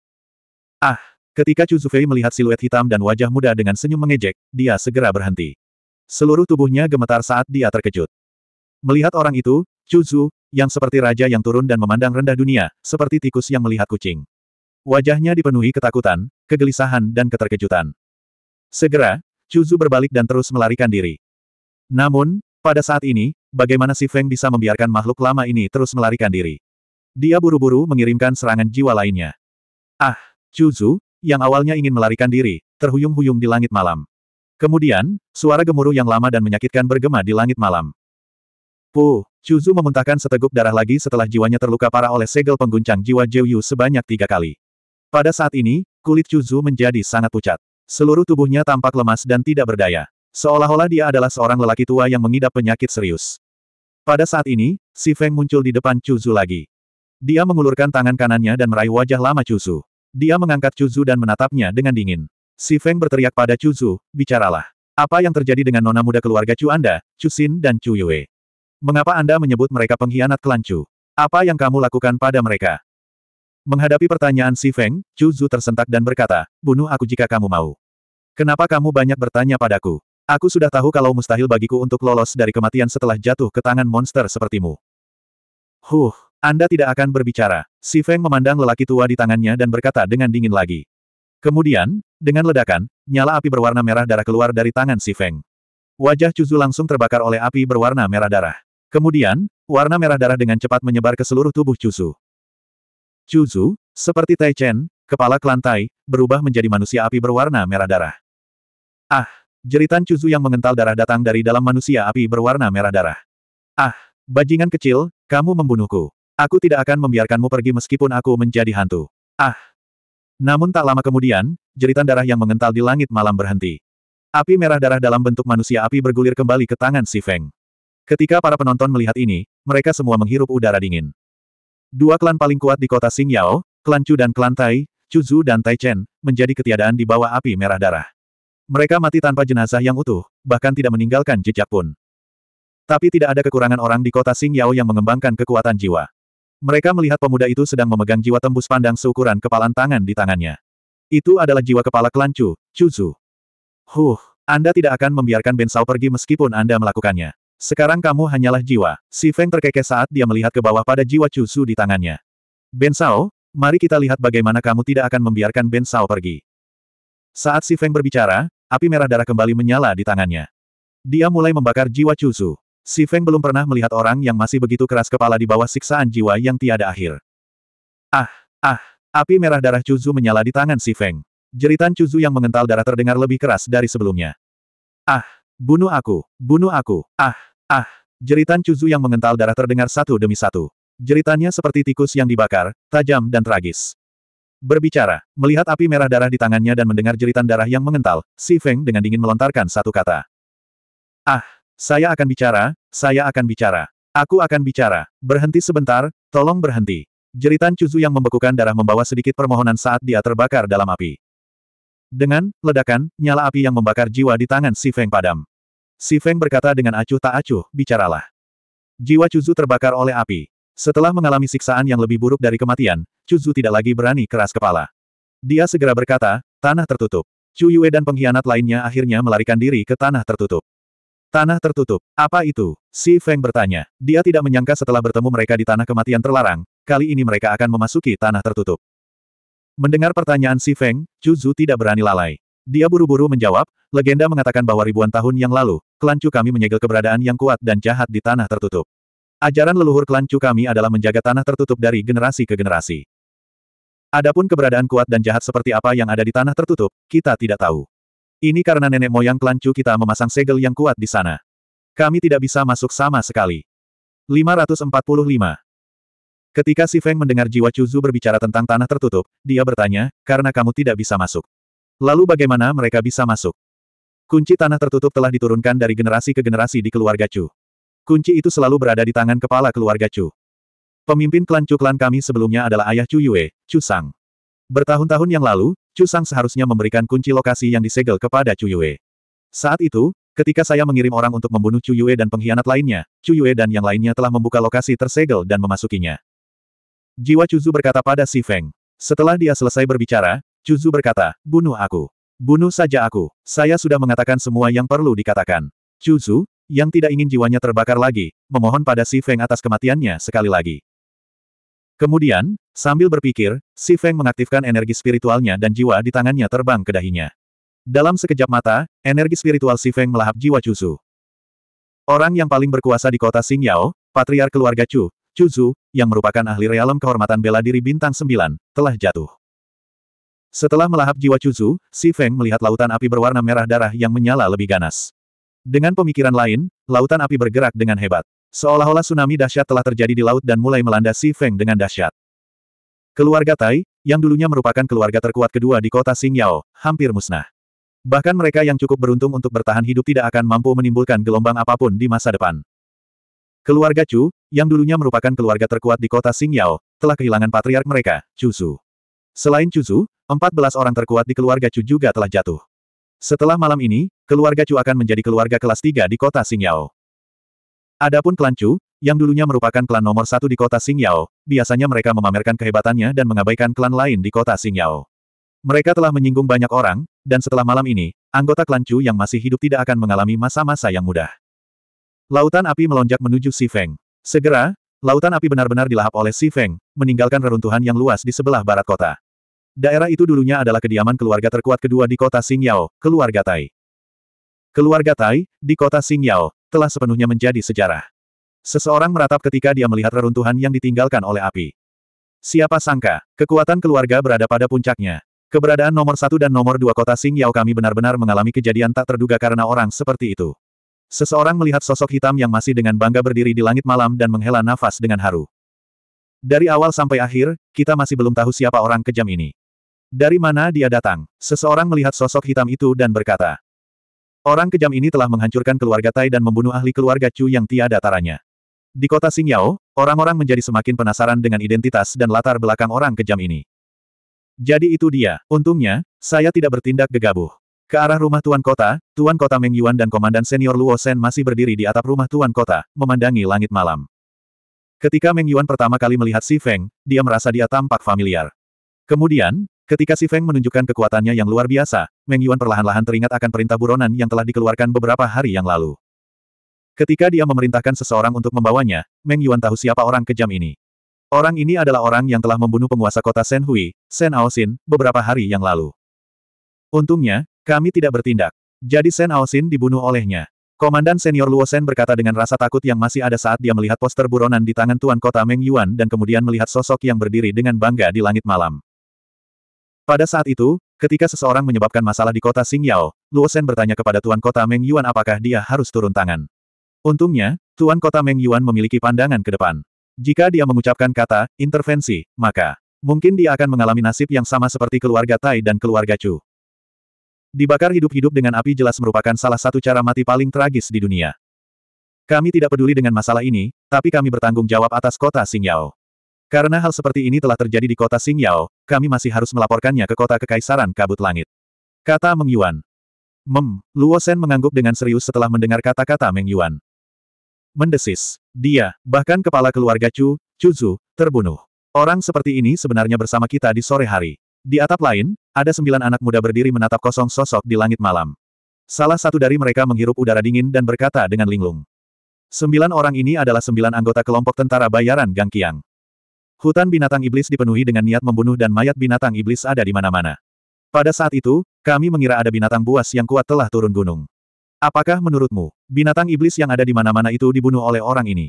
Ah! Ketika Chuzu Fei melihat siluet hitam dan wajah muda dengan senyum mengejek, dia segera berhenti. Seluruh tubuhnya gemetar saat dia terkejut. Melihat orang itu, Chuzu, yang seperti raja yang turun dan memandang rendah dunia, seperti tikus yang melihat kucing. Wajahnya dipenuhi ketakutan, kegelisahan dan keterkejutan. Segera, Chuzu berbalik dan terus melarikan diri. Namun, pada saat ini, bagaimana si Feng bisa membiarkan makhluk lama ini terus melarikan diri. Dia buru-buru mengirimkan serangan jiwa lainnya. Ah, Chu Zhu, yang awalnya ingin melarikan diri, terhuyung-huyung di langit malam. Kemudian, suara gemuruh yang lama dan menyakitkan bergema di langit malam. Puh, Zhu memuntahkan seteguk darah lagi setelah jiwanya terluka parah oleh segel pengguncang jiwa Jiu sebanyak tiga kali. Pada saat ini, kulit Chu Zhu menjadi sangat pucat. Seluruh tubuhnya tampak lemas dan tidak berdaya. Seolah-olah dia adalah seorang lelaki tua yang mengidap penyakit serius. Pada saat ini, si Feng muncul di depan Chuzu lagi. Dia mengulurkan tangan kanannya dan meraih wajah lama Chuzu. Dia mengangkat Chuzu dan menatapnya dengan dingin. Si Feng berteriak pada Chuzu, bicaralah. Apa yang terjadi dengan nona muda keluarga Chu Anda, Chu Xin dan Chu Yue? Mengapa Anda menyebut mereka pengkhianat klan Chu? Apa yang kamu lakukan pada mereka? Menghadapi pertanyaan si Feng, Chu Zu tersentak dan berkata, bunuh aku jika kamu mau. Kenapa kamu banyak bertanya padaku? Aku sudah tahu kalau mustahil bagiku untuk lolos dari kematian setelah jatuh ke tangan monster sepertimu. Huh, Anda tidak akan berbicara. Si Feng memandang lelaki tua di tangannya dan berkata dengan dingin lagi. Kemudian, dengan ledakan, nyala api berwarna merah darah keluar dari tangan si Feng. Wajah Chuzu langsung terbakar oleh api berwarna merah darah. Kemudian, warna merah darah dengan cepat menyebar ke seluruh tubuh Chuzu. Chuzu, seperti Tai Chen, kepala kelantai, berubah menjadi manusia api berwarna merah darah. Ah! Jeritan Chuzu yang mengental darah datang dari dalam manusia api berwarna merah darah. Ah, bajingan kecil, kamu membunuhku. Aku tidak akan membiarkanmu pergi meskipun aku menjadi hantu. Ah. Namun tak lama kemudian, jeritan darah yang mengental di langit malam berhenti. Api merah darah dalam bentuk manusia api bergulir kembali ke tangan si Feng. Ketika para penonton melihat ini, mereka semua menghirup udara dingin. Dua klan paling kuat di kota Xingyao, klan Chu dan klan Tai, Chuzu dan Tai Chen, menjadi ketiadaan di bawah api merah darah. Mereka mati tanpa jenazah yang utuh, bahkan tidak meninggalkan jejak pun. Tapi tidak ada kekurangan orang di kota Xingyao yang mengembangkan kekuatan jiwa. Mereka melihat pemuda itu sedang memegang jiwa tembus pandang seukuran kepalan tangan di tangannya. Itu adalah jiwa kepala kelancu, Chu, Chuzu. Huh, Anda tidak akan membiarkan Ben Sao pergi meskipun Anda melakukannya. Sekarang kamu hanyalah jiwa. Si Feng terkekeh saat dia melihat ke bawah pada jiwa Chuzu di tangannya. Ben Sao, mari kita lihat bagaimana kamu tidak akan membiarkan Ben Sao pergi. Saat si Feng berbicara, api merah darah kembali menyala di tangannya. Dia mulai membakar jiwa Chuzu. Si Feng belum pernah melihat orang yang masih begitu keras kepala di bawah siksaan jiwa yang tiada akhir. Ah, ah, api merah darah Chuzu menyala di tangan si Feng. Jeritan Chuzu yang mengental darah terdengar lebih keras dari sebelumnya. Ah, bunuh aku, bunuh aku, ah, ah. Jeritan Chuzu yang mengental darah terdengar satu demi satu. Jeritannya seperti tikus yang dibakar, tajam dan tragis. Berbicara, melihat api merah darah di tangannya dan mendengar jeritan darah yang mengental, Si Feng dengan dingin melontarkan satu kata. Ah, saya akan bicara, saya akan bicara. Aku akan bicara. Berhenti sebentar, tolong berhenti. Jeritan Cuzu yang membekukan darah membawa sedikit permohonan saat dia terbakar dalam api. Dengan ledakan, nyala api yang membakar jiwa di tangan Si Feng padam. Si Feng berkata dengan acuh tak acuh, bicaralah. Jiwa Cuzu terbakar oleh api. Setelah mengalami siksaan yang lebih buruk dari kematian, Chu Zhu tidak lagi berani keras kepala. Dia segera berkata, tanah tertutup. Chu Yue dan pengkhianat lainnya akhirnya melarikan diri ke tanah tertutup. Tanah tertutup, apa itu? Si Feng bertanya. Dia tidak menyangka setelah bertemu mereka di tanah kematian terlarang, kali ini mereka akan memasuki tanah tertutup. Mendengar pertanyaan Si Feng, Chu Zhu tidak berani lalai. Dia buru-buru menjawab, legenda mengatakan bahwa ribuan tahun yang lalu, klan kami menyegel keberadaan yang kuat dan jahat di tanah tertutup. Ajaran leluhur klan Chu kami adalah menjaga tanah tertutup dari generasi ke generasi. Adapun keberadaan kuat dan jahat seperti apa yang ada di tanah tertutup, kita tidak tahu. Ini karena nenek moyang klan Chu kita memasang segel yang kuat di sana. Kami tidak bisa masuk sama sekali. 545. Ketika Si Feng mendengar jiwa Chuzu berbicara tentang tanah tertutup, dia bertanya, karena kamu tidak bisa masuk. Lalu bagaimana mereka bisa masuk? Kunci tanah tertutup telah diturunkan dari generasi ke generasi di keluarga Chu. Kunci itu selalu berada di tangan kepala keluarga Chu. Pemimpin klan Chu klan kami sebelumnya adalah ayah Chu Yue, Chu Sang. Bertahun-tahun yang lalu, Chu Sang seharusnya memberikan kunci lokasi yang disegel kepada Chu Yue. Saat itu, ketika saya mengirim orang untuk membunuh Chu Yue dan pengkhianat lainnya, Chu Yue dan yang lainnya telah membuka lokasi tersegel dan memasukinya. Jiwa Chu Zu berkata pada Si Feng. Setelah dia selesai berbicara, Chu Zu berkata, bunuh aku. Bunuh saja aku. Saya sudah mengatakan semua yang perlu dikatakan. Chu Zu, yang tidak ingin jiwanya terbakar lagi, memohon pada Si Feng atas kematiannya sekali lagi. Kemudian, sambil berpikir, Si Feng mengaktifkan energi spiritualnya dan jiwa di tangannya terbang ke dahinya. Dalam sekejap mata, energi spiritual Si Feng melahap jiwa Chuzu. Orang yang paling berkuasa di kota Xingyao, patriar keluarga Chu, Chuzu, yang merupakan ahli realem kehormatan bela diri bintang 9, telah jatuh. Setelah melahap jiwa Chuzu, Si Feng melihat lautan api berwarna merah darah yang menyala lebih ganas. Dengan pemikiran lain, lautan api bergerak dengan hebat. Seolah-olah tsunami dahsyat telah terjadi di laut dan mulai melanda Si Feng dengan dahsyat. Keluarga Tai, yang dulunya merupakan keluarga terkuat kedua di kota Xingyao, hampir musnah. Bahkan mereka yang cukup beruntung untuk bertahan hidup tidak akan mampu menimbulkan gelombang apapun di masa depan. Keluarga Chu, yang dulunya merupakan keluarga terkuat di kota Xingyao, telah kehilangan patriark mereka, Chu Su. Selain Chu Su, 14 orang terkuat di keluarga Chu juga telah jatuh. Setelah malam ini, keluarga Chu akan menjadi keluarga kelas 3 di kota Xingyao. Adapun klan Chu, yang dulunya merupakan klan nomor satu di kota Xingyao, biasanya mereka memamerkan kehebatannya dan mengabaikan klan lain di kota Xingyao. Mereka telah menyinggung banyak orang, dan setelah malam ini, anggota klan Chu yang masih hidup tidak akan mengalami masa-masa yang mudah. Lautan api melonjak menuju Si Feng. Segera, lautan api benar-benar dilahap oleh Si Feng, meninggalkan reruntuhan yang luas di sebelah barat kota. Daerah itu dulunya adalah kediaman keluarga terkuat kedua di kota Xingyao, keluarga Tai. Keluarga Tai, di kota Xingyao, telah sepenuhnya menjadi sejarah. Seseorang meratap ketika dia melihat reruntuhan yang ditinggalkan oleh api. Siapa sangka, kekuatan keluarga berada pada puncaknya. Keberadaan nomor satu dan nomor dua kota Xingyao kami benar-benar mengalami kejadian tak terduga karena orang seperti itu. Seseorang melihat sosok hitam yang masih dengan bangga berdiri di langit malam dan menghela nafas dengan haru. Dari awal sampai akhir, kita masih belum tahu siapa orang kejam ini. Dari mana dia datang? Seseorang melihat sosok hitam itu dan berkata, Orang kejam ini telah menghancurkan keluarga Tai dan membunuh ahli keluarga Chu yang tiada taranya. Di kota Xingyao, orang-orang menjadi semakin penasaran dengan identitas dan latar belakang orang kejam ini. Jadi itu dia. Untungnya, saya tidak bertindak gegabah. Ke arah rumah Tuan Kota, Tuan Kota Meng Yuan dan Komandan Senior Luo Sen masih berdiri di atap rumah Tuan Kota, memandangi langit malam. Ketika Meng Yuan pertama kali melihat Si Feng, dia merasa dia tampak familiar. Kemudian, Ketika Si Feng menunjukkan kekuatannya yang luar biasa, Meng Yuan perlahan-lahan teringat akan perintah buronan yang telah dikeluarkan beberapa hari yang lalu. Ketika dia memerintahkan seseorang untuk membawanya, Meng Yuan tahu siapa orang kejam ini. Orang ini adalah orang yang telah membunuh penguasa kota Shen Hui, Shen Aosin, beberapa hari yang lalu. Untungnya, kami tidak bertindak. Jadi Shen Aosin dibunuh olehnya. Komandan senior Luo Shen berkata dengan rasa takut yang masih ada saat dia melihat poster buronan di tangan Tuan Kota Meng Yuan dan kemudian melihat sosok yang berdiri dengan bangga di langit malam. Pada saat itu, ketika seseorang menyebabkan masalah di kota Xingyao, Luo Shen bertanya kepada Tuan Kota Meng Yuan apakah dia harus turun tangan. Untungnya, Tuan Kota Meng Yuan memiliki pandangan ke depan. Jika dia mengucapkan kata, intervensi, maka mungkin dia akan mengalami nasib yang sama seperti keluarga Tai dan keluarga Chu. Dibakar hidup-hidup dengan api jelas merupakan salah satu cara mati paling tragis di dunia. Kami tidak peduli dengan masalah ini, tapi kami bertanggung jawab atas kota Xingyao. Karena hal seperti ini telah terjadi di kota Xingyao, kami masih harus melaporkannya ke kota Kekaisaran Kabut Langit. Kata Meng Yuan. Mem, Luo Shen mengangguk dengan serius setelah mendengar kata-kata Meng Yuan. Mendesis. Dia, bahkan kepala keluarga Chu, Chu Zhu terbunuh. Orang seperti ini sebenarnya bersama kita di sore hari. Di atap lain, ada sembilan anak muda berdiri menatap kosong sosok di langit malam. Salah satu dari mereka menghirup udara dingin dan berkata dengan linglung. Sembilan orang ini adalah sembilan anggota kelompok tentara bayaran Gang Kiang. Hutan binatang iblis dipenuhi dengan niat membunuh dan mayat binatang iblis ada di mana-mana. Pada saat itu, kami mengira ada binatang buas yang kuat telah turun gunung. Apakah menurutmu, binatang iblis yang ada di mana-mana itu dibunuh oleh orang ini?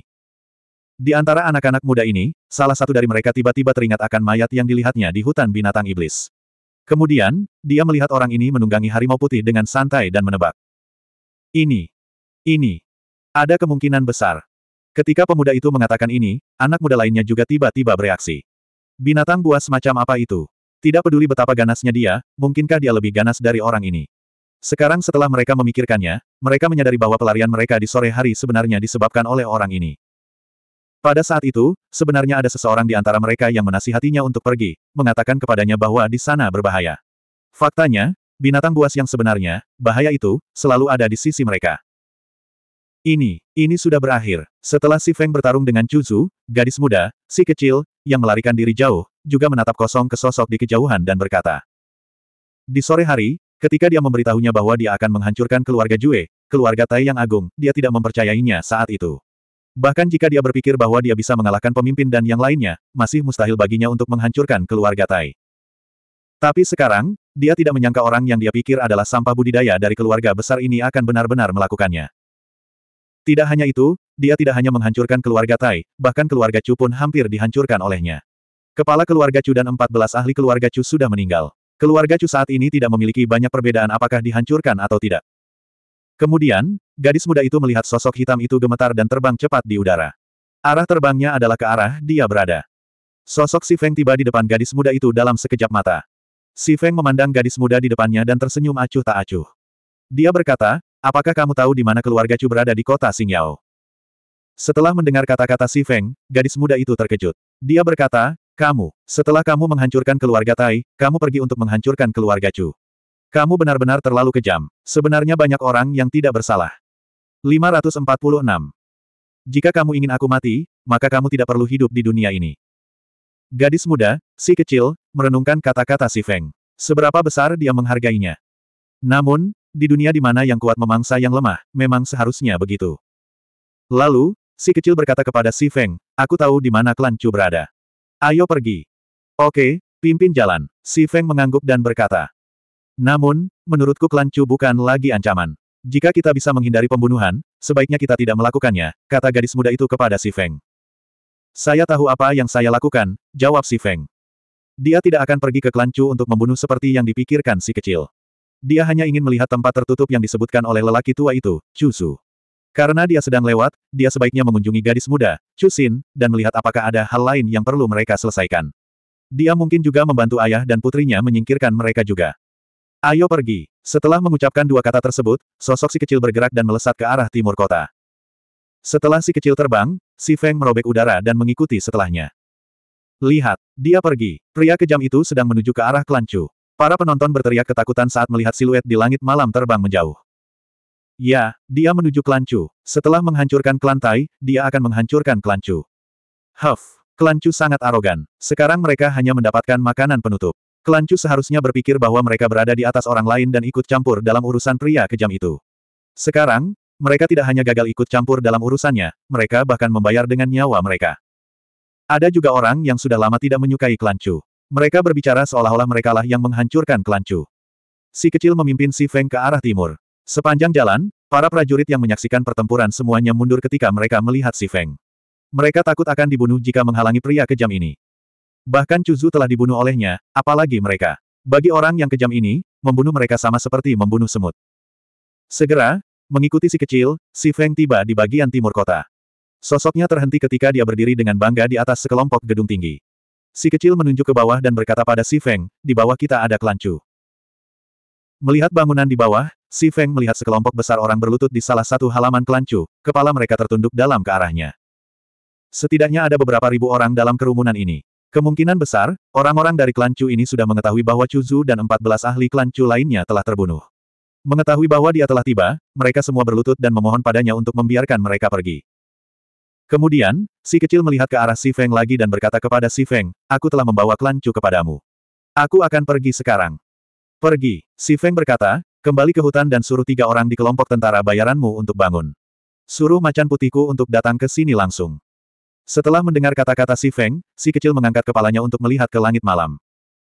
Di antara anak-anak muda ini, salah satu dari mereka tiba-tiba teringat akan mayat yang dilihatnya di hutan binatang iblis. Kemudian, dia melihat orang ini menunggangi harimau putih dengan santai dan menebak. Ini. Ini. Ada kemungkinan besar. Ketika pemuda itu mengatakan ini, anak muda lainnya juga tiba-tiba bereaksi. Binatang buas semacam apa itu? Tidak peduli betapa ganasnya dia, mungkinkah dia lebih ganas dari orang ini? Sekarang setelah mereka memikirkannya, mereka menyadari bahwa pelarian mereka di sore hari sebenarnya disebabkan oleh orang ini. Pada saat itu, sebenarnya ada seseorang di antara mereka yang menasihatinya untuk pergi, mengatakan kepadanya bahwa di sana berbahaya. Faktanya, binatang buas yang sebenarnya, bahaya itu, selalu ada di sisi mereka. Ini, ini sudah berakhir. Setelah si Feng bertarung dengan Chuzu, gadis muda, si kecil, yang melarikan diri jauh, juga menatap kosong ke sosok di kejauhan dan berkata. Di sore hari, ketika dia memberitahunya bahwa dia akan menghancurkan keluarga Jue, keluarga Tai yang agung, dia tidak mempercayainya saat itu. Bahkan jika dia berpikir bahwa dia bisa mengalahkan pemimpin dan yang lainnya, masih mustahil baginya untuk menghancurkan keluarga Tai. Tapi sekarang, dia tidak menyangka orang yang dia pikir adalah sampah budidaya dari keluarga besar ini akan benar-benar melakukannya. Tidak hanya itu, dia tidak hanya menghancurkan keluarga Tai, bahkan keluarga Chu pun hampir dihancurkan olehnya. Kepala keluarga Chu dan 14 ahli keluarga Chu sudah meninggal. Keluarga Chu saat ini tidak memiliki banyak perbedaan apakah dihancurkan atau tidak. Kemudian, gadis muda itu melihat sosok hitam itu gemetar dan terbang cepat di udara. Arah terbangnya adalah ke arah dia berada. Sosok Si Feng tiba di depan gadis muda itu dalam sekejap mata. Si Feng memandang gadis muda di depannya dan tersenyum acuh tak acuh. Dia berkata, Apakah kamu tahu di mana keluarga Chu berada di kota Xingyao? Setelah mendengar kata-kata Si Feng, gadis muda itu terkejut. Dia berkata, kamu, setelah kamu menghancurkan keluarga Tai, kamu pergi untuk menghancurkan keluarga Chu. Kamu benar-benar terlalu kejam. Sebenarnya banyak orang yang tidak bersalah. 546. Jika kamu ingin aku mati, maka kamu tidak perlu hidup di dunia ini. Gadis muda, si kecil, merenungkan kata-kata si Feng. Seberapa besar dia menghargainya. Namun, di dunia di mana yang kuat memangsa yang lemah, memang seharusnya begitu. Lalu, si kecil berkata kepada si Feng, aku tahu di mana klan Chu berada. Ayo pergi. Oke, pimpin jalan. Si Feng mengangguk dan berkata. Namun, menurutku klan Chu bukan lagi ancaman. Jika kita bisa menghindari pembunuhan, sebaiknya kita tidak melakukannya, kata gadis muda itu kepada si Feng. Saya tahu apa yang saya lakukan, jawab si Feng. Dia tidak akan pergi ke klan Chu untuk membunuh seperti yang dipikirkan si kecil. Dia hanya ingin melihat tempat tertutup yang disebutkan oleh lelaki tua itu, Chusu. Karena dia sedang lewat, dia sebaiknya mengunjungi gadis muda, Chusin, dan melihat apakah ada hal lain yang perlu mereka selesaikan. Dia mungkin juga membantu ayah dan putrinya menyingkirkan mereka juga. Ayo pergi. Setelah mengucapkan dua kata tersebut, sosok si kecil bergerak dan melesat ke arah timur kota. Setelah si kecil terbang, si Feng merobek udara dan mengikuti setelahnya. Lihat, dia pergi. Pria kejam itu sedang menuju ke arah Kelancu. Para penonton berteriak ketakutan saat melihat siluet di langit malam terbang menjauh. Ya, dia menuju Kelancu. Setelah menghancurkan Kelantai, dia akan menghancurkan Kelancu. Huff, Kelancu sangat arogan. Sekarang mereka hanya mendapatkan makanan penutup. Kelancu seharusnya berpikir bahwa mereka berada di atas orang lain dan ikut campur dalam urusan pria kejam itu. Sekarang, mereka tidak hanya gagal ikut campur dalam urusannya, mereka bahkan membayar dengan nyawa mereka. Ada juga orang yang sudah lama tidak menyukai Kelancu. Mereka berbicara seolah-olah merekalah yang menghancurkan kelancu. Si kecil memimpin Si Feng ke arah timur. Sepanjang jalan, para prajurit yang menyaksikan pertempuran semuanya mundur ketika mereka melihat Si Feng. Mereka takut akan dibunuh jika menghalangi pria kejam ini. Bahkan Chuzu telah dibunuh olehnya, apalagi mereka. Bagi orang yang kejam ini, membunuh mereka sama seperti membunuh semut. Segera, mengikuti si kecil, si Feng tiba di bagian timur kota. Sosoknya terhenti ketika dia berdiri dengan bangga di atas sekelompok gedung tinggi. Si kecil menunjuk ke bawah dan berkata pada Si Feng, di bawah kita ada kelancu. Melihat bangunan di bawah, Si Feng melihat sekelompok besar orang berlutut di salah satu halaman kelancu, kepala mereka tertunduk dalam ke arahnya. Setidaknya ada beberapa ribu orang dalam kerumunan ini. Kemungkinan besar, orang-orang dari kelancu ini sudah mengetahui bahwa Chuzu dan 14 ahli kelancu lainnya telah terbunuh. Mengetahui bahwa dia telah tiba, mereka semua berlutut dan memohon padanya untuk membiarkan mereka pergi. Kemudian, si kecil melihat ke arah Si Feng lagi dan berkata kepada Si Feng, aku telah membawa klan Chu kepadamu. Aku akan pergi sekarang. Pergi, Si Feng berkata, kembali ke hutan dan suruh tiga orang di kelompok tentara bayaranmu untuk bangun. Suruh macan putihku untuk datang ke sini langsung. Setelah mendengar kata-kata Si Feng, si kecil mengangkat kepalanya untuk melihat ke langit malam.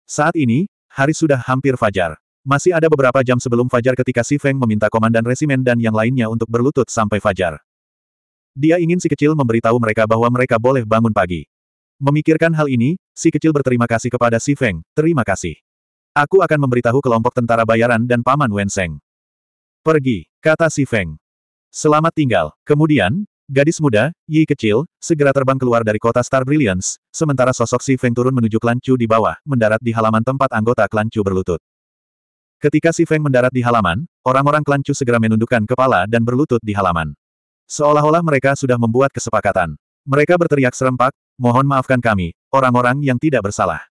Saat ini, hari sudah hampir fajar. Masih ada beberapa jam sebelum fajar ketika Si Feng meminta komandan resimen dan yang lainnya untuk berlutut sampai fajar. Dia ingin si kecil memberitahu mereka bahwa mereka boleh bangun pagi. Memikirkan hal ini, si kecil berterima kasih kepada si Feng, terima kasih. Aku akan memberitahu kelompok tentara bayaran dan paman Wenseng. Pergi, kata si Feng. Selamat tinggal. Kemudian, gadis muda, Yi kecil, segera terbang keluar dari kota Star Brilliance, sementara sosok si Feng turun menuju klan Chu di bawah, mendarat di halaman tempat anggota klan Chu berlutut. Ketika si Feng mendarat di halaman, orang-orang klan Chu segera menundukkan kepala dan berlutut di halaman. Seolah-olah mereka sudah membuat kesepakatan. Mereka berteriak serempak, mohon maafkan kami, orang-orang yang tidak bersalah.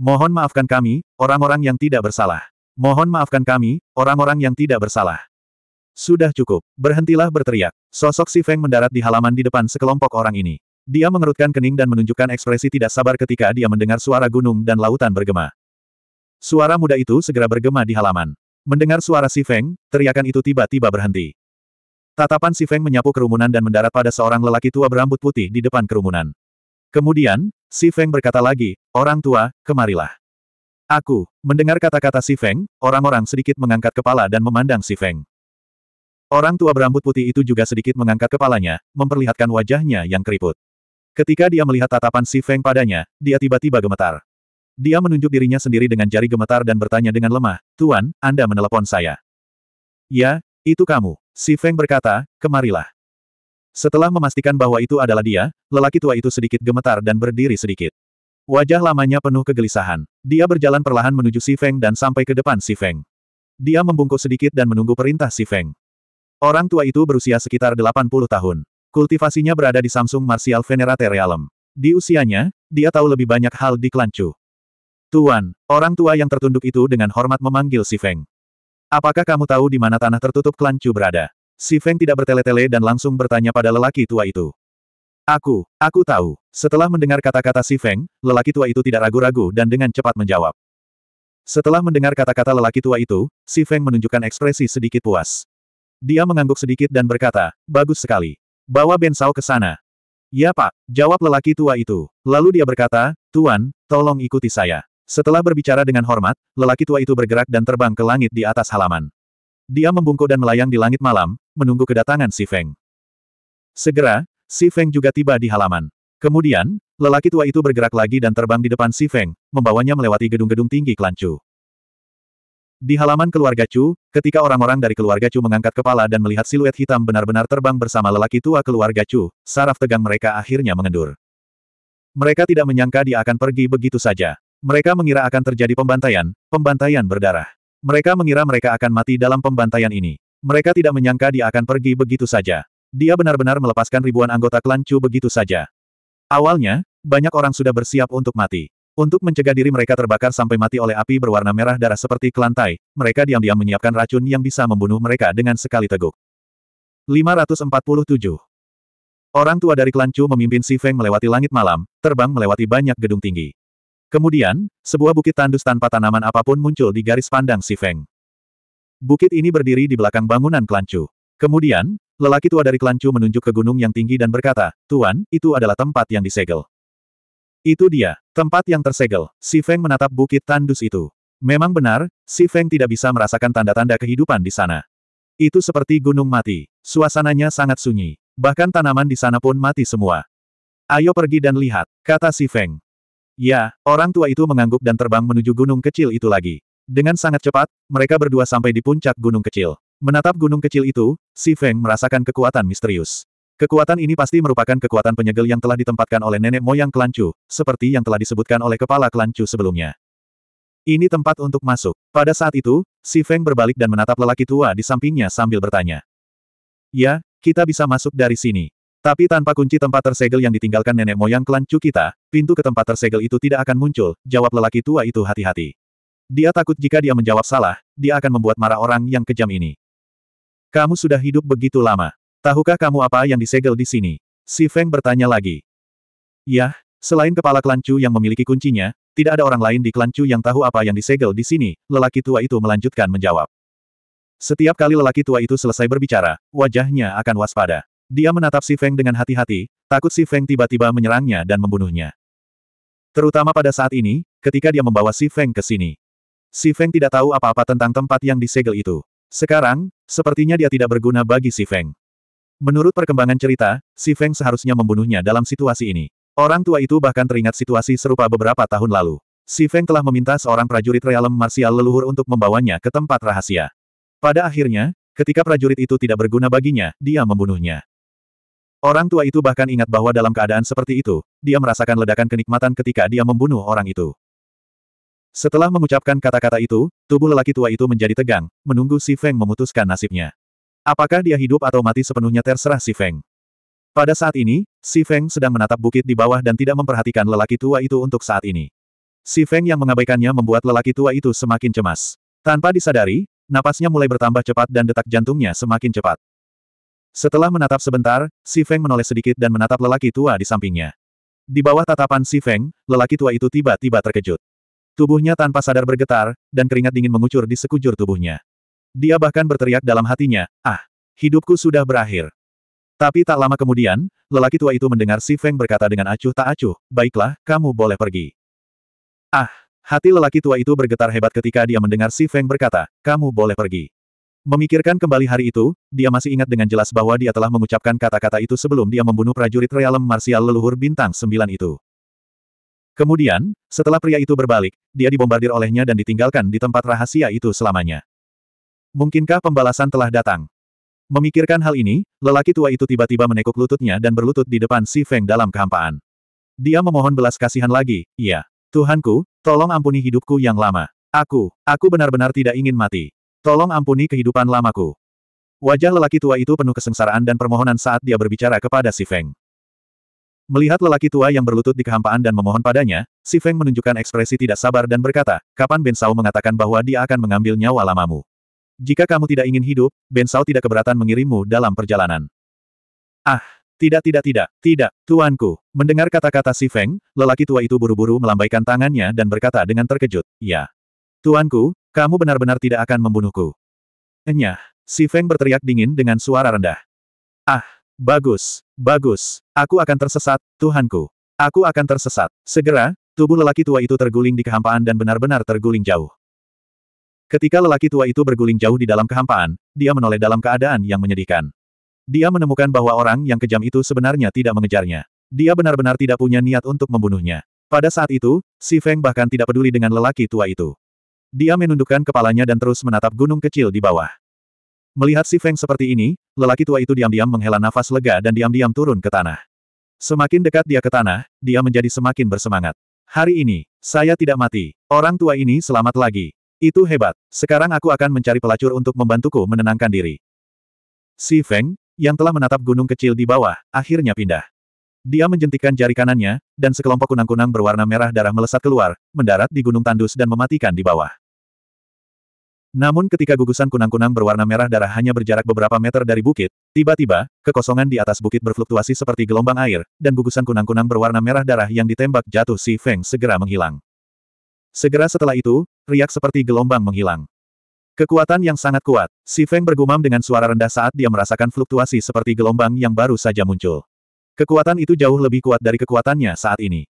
Mohon maafkan kami, orang-orang yang tidak bersalah. Mohon maafkan kami, orang-orang yang tidak bersalah. Sudah cukup, berhentilah berteriak. Sosok si Feng mendarat di halaman di depan sekelompok orang ini. Dia mengerutkan kening dan menunjukkan ekspresi tidak sabar ketika dia mendengar suara gunung dan lautan bergema. Suara muda itu segera bergema di halaman. Mendengar suara si Feng, teriakan itu tiba-tiba berhenti. Tatapan si Feng menyapu kerumunan dan mendarat pada seorang lelaki tua berambut putih di depan kerumunan. Kemudian, si Feng berkata lagi, orang tua, kemarilah. Aku, mendengar kata-kata si Feng, orang-orang sedikit mengangkat kepala dan memandang si Feng. Orang tua berambut putih itu juga sedikit mengangkat kepalanya, memperlihatkan wajahnya yang keriput. Ketika dia melihat tatapan si Feng padanya, dia tiba-tiba gemetar. Dia menunjuk dirinya sendiri dengan jari gemetar dan bertanya dengan lemah, Tuan, Anda menelepon saya. Ya, itu kamu. Si Feng berkata, kemarilah. Setelah memastikan bahwa itu adalah dia, lelaki tua itu sedikit gemetar dan berdiri sedikit. Wajah lamanya penuh kegelisahan. Dia berjalan perlahan menuju Si Feng dan sampai ke depan Si Feng. Dia membungkuk sedikit dan menunggu perintah Si Feng. Orang tua itu berusia sekitar 80 tahun. Kultivasinya berada di Samsung Martial Venerate Realm. Di usianya, dia tahu lebih banyak hal di Klancu. Tuan, orang tua yang tertunduk itu dengan hormat memanggil Si Feng. Apakah kamu tahu di mana tanah tertutup klan Chu berada? Si Feng tidak bertele-tele dan langsung bertanya pada lelaki tua itu. Aku, aku tahu. Setelah mendengar kata-kata Si Feng, lelaki tua itu tidak ragu-ragu dan dengan cepat menjawab. Setelah mendengar kata-kata lelaki tua itu, Si Feng menunjukkan ekspresi sedikit puas. Dia mengangguk sedikit dan berkata, bagus sekali. Bawa Ben Sao ke sana. Ya pak, jawab lelaki tua itu. Lalu dia berkata, Tuan, tolong ikuti saya. Setelah berbicara dengan hormat, lelaki tua itu bergerak dan terbang ke langit di atas halaman. Dia membungkuk dan melayang di langit malam, menunggu kedatangan Si Feng. Segera, Si Feng juga tiba di halaman. Kemudian, lelaki tua itu bergerak lagi dan terbang di depan Si Feng, membawanya melewati gedung-gedung tinggi klan Di halaman keluarga Chu, ketika orang-orang dari keluarga Chu mengangkat kepala dan melihat siluet hitam benar-benar terbang bersama lelaki tua keluarga Chu, saraf tegang mereka akhirnya mengendur. Mereka tidak menyangka dia akan pergi begitu saja. Mereka mengira akan terjadi pembantaian, pembantaian berdarah. Mereka mengira mereka akan mati dalam pembantaian ini. Mereka tidak menyangka dia akan pergi begitu saja. Dia benar-benar melepaskan ribuan anggota klan Chu begitu saja. Awalnya, banyak orang sudah bersiap untuk mati. Untuk mencegah diri mereka terbakar sampai mati oleh api berwarna merah darah seperti Tai, mereka diam-diam menyiapkan racun yang bisa membunuh mereka dengan sekali teguk. 547. Orang tua dari klan Chu memimpin Si Feng melewati langit malam, terbang melewati banyak gedung tinggi. Kemudian, sebuah bukit tandus tanpa tanaman apapun muncul di garis pandang si Feng. Bukit ini berdiri di belakang bangunan Kelancu. Kemudian, lelaki tua dari Kelancu menunjuk ke gunung yang tinggi dan berkata, Tuan, itu adalah tempat yang disegel. Itu dia, tempat yang tersegel. Si Feng menatap bukit tandus itu. Memang benar, si Feng tidak bisa merasakan tanda-tanda kehidupan di sana. Itu seperti gunung mati. Suasananya sangat sunyi. Bahkan tanaman di sana pun mati semua. Ayo pergi dan lihat, kata si Feng. Ya, orang tua itu mengangguk dan terbang menuju gunung kecil itu lagi. Dengan sangat cepat, mereka berdua sampai di puncak gunung kecil. Menatap gunung kecil itu, Si Feng merasakan kekuatan misterius. Kekuatan ini pasti merupakan kekuatan penyegel yang telah ditempatkan oleh nenek moyang Kelancu, seperti yang telah disebutkan oleh kepala Kelancu sebelumnya. Ini tempat untuk masuk. Pada saat itu, Si Feng berbalik dan menatap lelaki tua di sampingnya sambil bertanya. Ya, kita bisa masuk dari sini. Tapi tanpa kunci tempat tersegel yang ditinggalkan nenek moyang klan kita, pintu ke tempat tersegel itu tidak akan muncul, jawab lelaki tua itu hati-hati. Dia takut jika dia menjawab salah, dia akan membuat marah orang yang kejam ini. Kamu sudah hidup begitu lama. Tahukah kamu apa yang disegel di sini? Si Feng bertanya lagi. Yah, selain kepala klan Chu yang memiliki kuncinya, tidak ada orang lain di klan Chu yang tahu apa yang disegel di sini, lelaki tua itu melanjutkan menjawab. Setiap kali lelaki tua itu selesai berbicara, wajahnya akan waspada. Dia menatap Si Feng dengan hati-hati, takut Si Feng tiba-tiba menyerangnya dan membunuhnya. Terutama pada saat ini, ketika dia membawa Si Feng ke sini. Si Feng tidak tahu apa-apa tentang tempat yang disegel itu. Sekarang, sepertinya dia tidak berguna bagi Si Feng. Menurut perkembangan cerita, Si Feng seharusnya membunuhnya dalam situasi ini. Orang tua itu bahkan teringat situasi serupa beberapa tahun lalu. Si Feng telah meminta seorang prajurit realem marsial leluhur untuk membawanya ke tempat rahasia. Pada akhirnya, ketika prajurit itu tidak berguna baginya, dia membunuhnya. Orang tua itu bahkan ingat bahwa dalam keadaan seperti itu, dia merasakan ledakan kenikmatan ketika dia membunuh orang itu. Setelah mengucapkan kata-kata itu, tubuh lelaki tua itu menjadi tegang, menunggu Si Feng memutuskan nasibnya. Apakah dia hidup atau mati sepenuhnya terserah Si Feng. Pada saat ini, Si Feng sedang menatap bukit di bawah dan tidak memperhatikan lelaki tua itu untuk saat ini. Si Feng yang mengabaikannya membuat lelaki tua itu semakin cemas. Tanpa disadari, napasnya mulai bertambah cepat dan detak jantungnya semakin cepat. Setelah menatap sebentar, Si Feng menoleh sedikit dan menatap lelaki tua di sampingnya. Di bawah tatapan Si Feng, lelaki tua itu tiba-tiba terkejut. Tubuhnya tanpa sadar bergetar, dan keringat dingin mengucur di sekujur tubuhnya. Dia bahkan berteriak dalam hatinya, ah, hidupku sudah berakhir. Tapi tak lama kemudian, lelaki tua itu mendengar Si Feng berkata dengan acuh tak acuh, baiklah, kamu boleh pergi. Ah, hati lelaki tua itu bergetar hebat ketika dia mendengar Si Feng berkata, kamu boleh pergi. Memikirkan kembali hari itu, dia masih ingat dengan jelas bahwa dia telah mengucapkan kata-kata itu sebelum dia membunuh prajurit realem marsial leluhur bintang sembilan itu. Kemudian, setelah pria itu berbalik, dia dibombardir olehnya dan ditinggalkan di tempat rahasia itu selamanya. Mungkinkah pembalasan telah datang? Memikirkan hal ini, lelaki tua itu tiba-tiba menekuk lututnya dan berlutut di depan Si Feng dalam kehampaan. Dia memohon belas kasihan lagi, iya. Tuhanku, tolong ampuni hidupku yang lama. Aku, aku benar-benar tidak ingin mati. Tolong ampuni kehidupan lamaku. Wajah lelaki tua itu penuh kesengsaraan dan permohonan saat dia berbicara kepada Si Feng. Melihat lelaki tua yang berlutut di kehampaan dan memohon padanya, Si Feng menunjukkan ekspresi tidak sabar dan berkata, kapan Ben Sao mengatakan bahwa dia akan mengambil nyawa lamamu? Jika kamu tidak ingin hidup, Ben Sao tidak keberatan mengirimmu dalam perjalanan. Ah, tidak tidak tidak, tidak, tuanku. Mendengar kata-kata Si Feng, lelaki tua itu buru-buru melambaikan tangannya dan berkata dengan terkejut, ya. Tuanku, kamu benar-benar tidak akan membunuhku. Enyah, si Feng berteriak dingin dengan suara rendah. Ah, bagus, bagus, aku akan tersesat, Tuhanku. Aku akan tersesat. Segera, tubuh lelaki tua itu terguling di kehampaan dan benar-benar terguling jauh. Ketika lelaki tua itu berguling jauh di dalam kehampaan, dia menoleh dalam keadaan yang menyedihkan. Dia menemukan bahwa orang yang kejam itu sebenarnya tidak mengejarnya. Dia benar-benar tidak punya niat untuk membunuhnya. Pada saat itu, Si Feng bahkan tidak peduli dengan lelaki tua itu. Dia menundukkan kepalanya dan terus menatap gunung kecil di bawah. Melihat si Feng seperti ini, lelaki tua itu diam-diam menghela nafas lega dan diam-diam turun ke tanah. Semakin dekat dia ke tanah, dia menjadi semakin bersemangat. Hari ini, saya tidak mati. Orang tua ini selamat lagi. Itu hebat. Sekarang aku akan mencari pelacur untuk membantuku menenangkan diri. Si Feng, yang telah menatap gunung kecil di bawah, akhirnya pindah. Dia menjentikan jari kanannya, dan sekelompok kunang-kunang berwarna merah darah melesat keluar, mendarat di gunung tandus dan mematikan di bawah. Namun ketika gugusan kunang-kunang berwarna merah darah hanya berjarak beberapa meter dari bukit, tiba-tiba, kekosongan di atas bukit berfluktuasi seperti gelombang air, dan gugusan kunang-kunang berwarna merah darah yang ditembak jatuh Si Feng segera menghilang. Segera setelah itu, riak seperti gelombang menghilang. Kekuatan yang sangat kuat, Si Feng bergumam dengan suara rendah saat dia merasakan fluktuasi seperti gelombang yang baru saja muncul. Kekuatan itu jauh lebih kuat dari kekuatannya saat ini.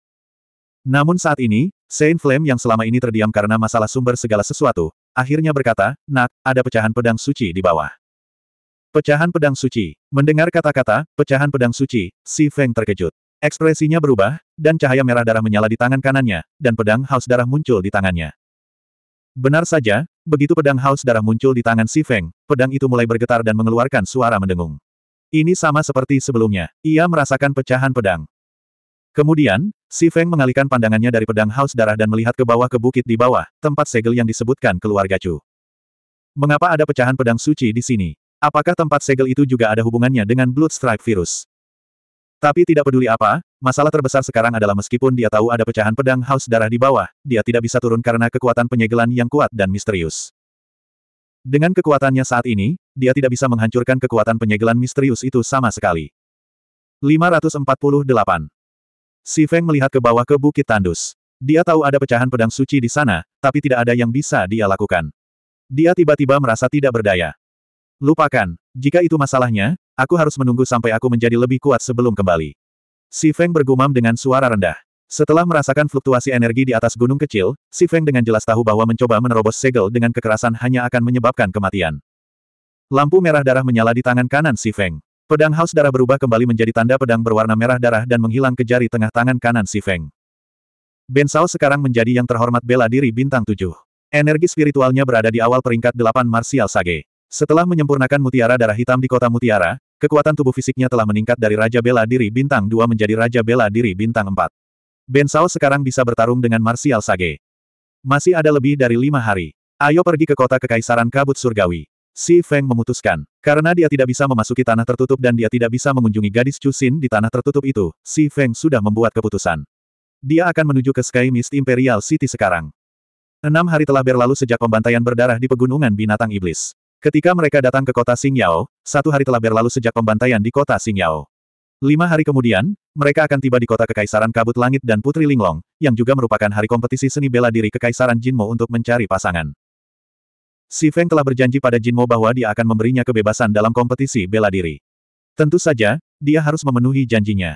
Namun saat ini, Saint Flame yang selama ini terdiam karena masalah sumber segala sesuatu, akhirnya berkata, Nak, ada pecahan pedang suci di bawah. Pecahan pedang suci. Mendengar kata-kata, pecahan pedang suci, Si Feng terkejut. Ekspresinya berubah, dan cahaya merah darah menyala di tangan kanannya, dan pedang haus darah muncul di tangannya. Benar saja, begitu pedang haus darah muncul di tangan Si Feng, pedang itu mulai bergetar dan mengeluarkan suara mendengung. Ini sama seperti sebelumnya, ia merasakan pecahan pedang. Kemudian, Si Feng mengalihkan pandangannya dari pedang haus darah dan melihat ke bawah ke bukit di bawah, tempat segel yang disebutkan keluarga Chu. Mengapa ada pecahan pedang suci di sini? Apakah tempat segel itu juga ada hubungannya dengan Blood Strike virus? Tapi tidak peduli apa, masalah terbesar sekarang adalah meskipun dia tahu ada pecahan pedang haus darah di bawah, dia tidak bisa turun karena kekuatan penyegelan yang kuat dan misterius. Dengan kekuatannya saat ini, dia tidak bisa menghancurkan kekuatan penyegelan misterius itu sama sekali. 548. Si Feng melihat ke bawah ke Bukit Tandus. Dia tahu ada pecahan pedang suci di sana, tapi tidak ada yang bisa dia lakukan. Dia tiba-tiba merasa tidak berdaya. Lupakan, jika itu masalahnya, aku harus menunggu sampai aku menjadi lebih kuat sebelum kembali. Si Feng bergumam dengan suara rendah. Setelah merasakan fluktuasi energi di atas gunung kecil, Si Feng dengan jelas tahu bahwa mencoba menerobos segel dengan kekerasan hanya akan menyebabkan kematian. Lampu merah darah menyala di tangan kanan Si Feng. Pedang haus darah berubah kembali menjadi tanda pedang berwarna merah darah dan menghilang ke jari tengah tangan kanan Si Feng. Ben Sao sekarang menjadi yang terhormat bela diri bintang tujuh. Energi spiritualnya berada di awal peringkat delapan Martial Sage. Setelah menyempurnakan mutiara darah hitam di kota mutiara, kekuatan tubuh fisiknya telah meningkat dari Raja Bela Diri Bintang 2 menjadi Raja Bela Diri Bintang 4. Ben Sao sekarang bisa bertarung dengan Martial Sage. Masih ada lebih dari lima hari. Ayo pergi ke kota Kekaisaran Kabut Surgawi. Si Feng memutuskan. Karena dia tidak bisa memasuki tanah tertutup dan dia tidak bisa mengunjungi gadis Xin di tanah tertutup itu, Si Feng sudah membuat keputusan. Dia akan menuju ke Sky Mist Imperial City sekarang. Enam hari telah berlalu sejak pembantaian berdarah di Pegunungan Binatang Iblis. Ketika mereka datang ke kota Xingyao, satu hari telah berlalu sejak pembantaian di kota Xingyao. Lima hari kemudian, mereka akan tiba di kota Kekaisaran Kabut Langit dan Putri Linglong, yang juga merupakan hari kompetisi seni bela diri Kekaisaran Jinmo untuk mencari pasangan. Si Feng telah berjanji pada Jinmo bahwa dia akan memberinya kebebasan dalam kompetisi bela diri. Tentu saja, dia harus memenuhi janjinya.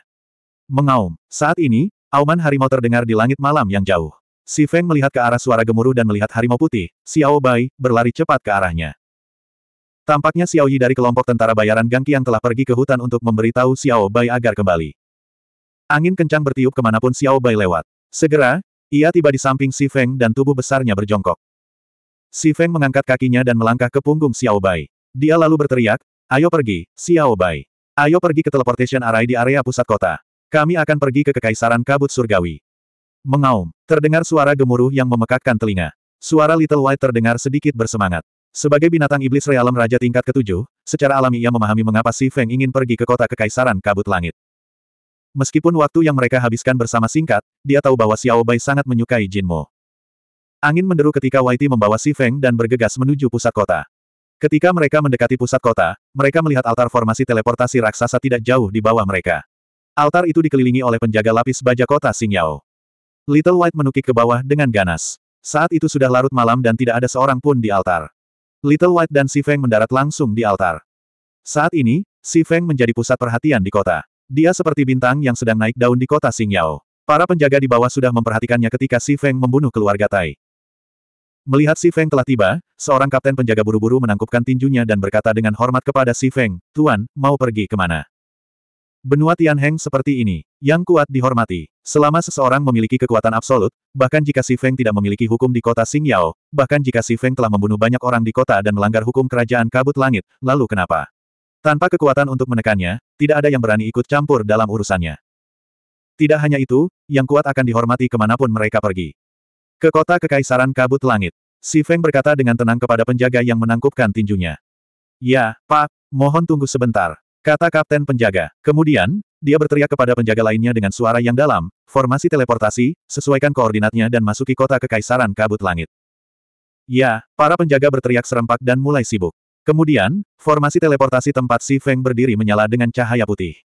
Mengaum. Saat ini, auman harimau terdengar di langit malam yang jauh. Si Feng melihat ke arah suara gemuruh dan melihat harimau putih, Xiao Bai, berlari cepat ke arahnya. Tampaknya Xiao Yi dari kelompok tentara bayaran Gang Qiang telah pergi ke hutan untuk memberitahu Xiao Bai agar kembali. Angin kencang bertiup kemanapun Xiao Bai lewat. Segera, ia tiba di samping Si Feng dan tubuh besarnya berjongkok. Si Feng mengangkat kakinya dan melangkah ke punggung Xiao Bai. Dia lalu berteriak, ayo pergi, Xiao Bai. Ayo pergi ke teleportation array di area pusat kota. Kami akan pergi ke Kekaisaran Kabut Surgawi. Mengaum, terdengar suara gemuruh yang memekakkan telinga. Suara Little White terdengar sedikit bersemangat. Sebagai binatang iblis realem raja tingkat ketujuh, secara alami ia memahami mengapa Si Feng ingin pergi ke kota kekaisaran kabut langit. Meskipun waktu yang mereka habiskan bersama singkat, dia tahu bahwa Xiao Bai sangat menyukai Jin Mo. Angin menderu ketika White membawa Si Feng dan bergegas menuju pusat kota. Ketika mereka mendekati pusat kota, mereka melihat altar formasi teleportasi raksasa tidak jauh di bawah mereka. Altar itu dikelilingi oleh penjaga lapis baja kota Xingyao. Little White menukik ke bawah dengan ganas. Saat itu sudah larut malam dan tidak ada seorang pun di altar. Little White dan Si Feng mendarat langsung di altar. Saat ini, Si Feng menjadi pusat perhatian di kota. Dia seperti bintang yang sedang naik daun di kota Xingyao. Para penjaga di bawah sudah memperhatikannya ketika Si Feng membunuh keluarga Tai. Melihat Si Feng telah tiba, seorang kapten penjaga buru-buru menangkupkan tinjunya dan berkata dengan hormat kepada Si Feng, Tuan, mau pergi kemana? Benua Tianheng seperti ini, yang kuat dihormati. Selama seseorang memiliki kekuatan absolut, bahkan jika Si Feng tidak memiliki hukum di kota Xingyao, bahkan jika Si Feng telah membunuh banyak orang di kota dan melanggar hukum kerajaan kabut langit, lalu kenapa? Tanpa kekuatan untuk menekannya, tidak ada yang berani ikut campur dalam urusannya. Tidak hanya itu, yang kuat akan dihormati kemanapun mereka pergi. Ke kota Kekaisaran Kabut Langit. Si Feng berkata dengan tenang kepada penjaga yang menangkupkan tinjunya. Ya, Pak, mohon tunggu sebentar. Kata kapten penjaga. Kemudian, dia berteriak kepada penjaga lainnya dengan suara yang dalam, formasi teleportasi, sesuaikan koordinatnya dan masuki kota kekaisaran kabut langit. Ya, para penjaga berteriak serempak dan mulai sibuk. Kemudian, formasi teleportasi tempat Si Feng berdiri menyala dengan cahaya putih.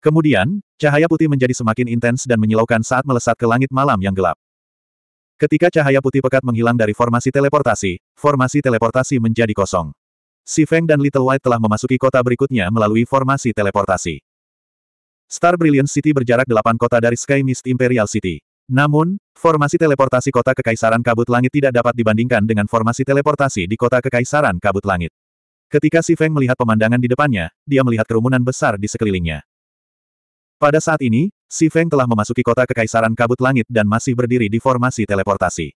Kemudian, cahaya putih menjadi semakin intens dan menyilaukan saat melesat ke langit malam yang gelap. Ketika cahaya putih pekat menghilang dari formasi teleportasi, formasi teleportasi menjadi kosong. Si Feng dan Little White telah memasuki kota berikutnya melalui formasi teleportasi. Star Brilliant City berjarak delapan kota dari Sky Mist Imperial City. Namun, formasi teleportasi kota Kekaisaran Kabut Langit tidak dapat dibandingkan dengan formasi teleportasi di kota Kekaisaran Kabut Langit. Ketika Si Feng melihat pemandangan di depannya, dia melihat kerumunan besar di sekelilingnya. Pada saat ini, Si Feng telah memasuki kota Kekaisaran Kabut Langit dan masih berdiri di formasi teleportasi.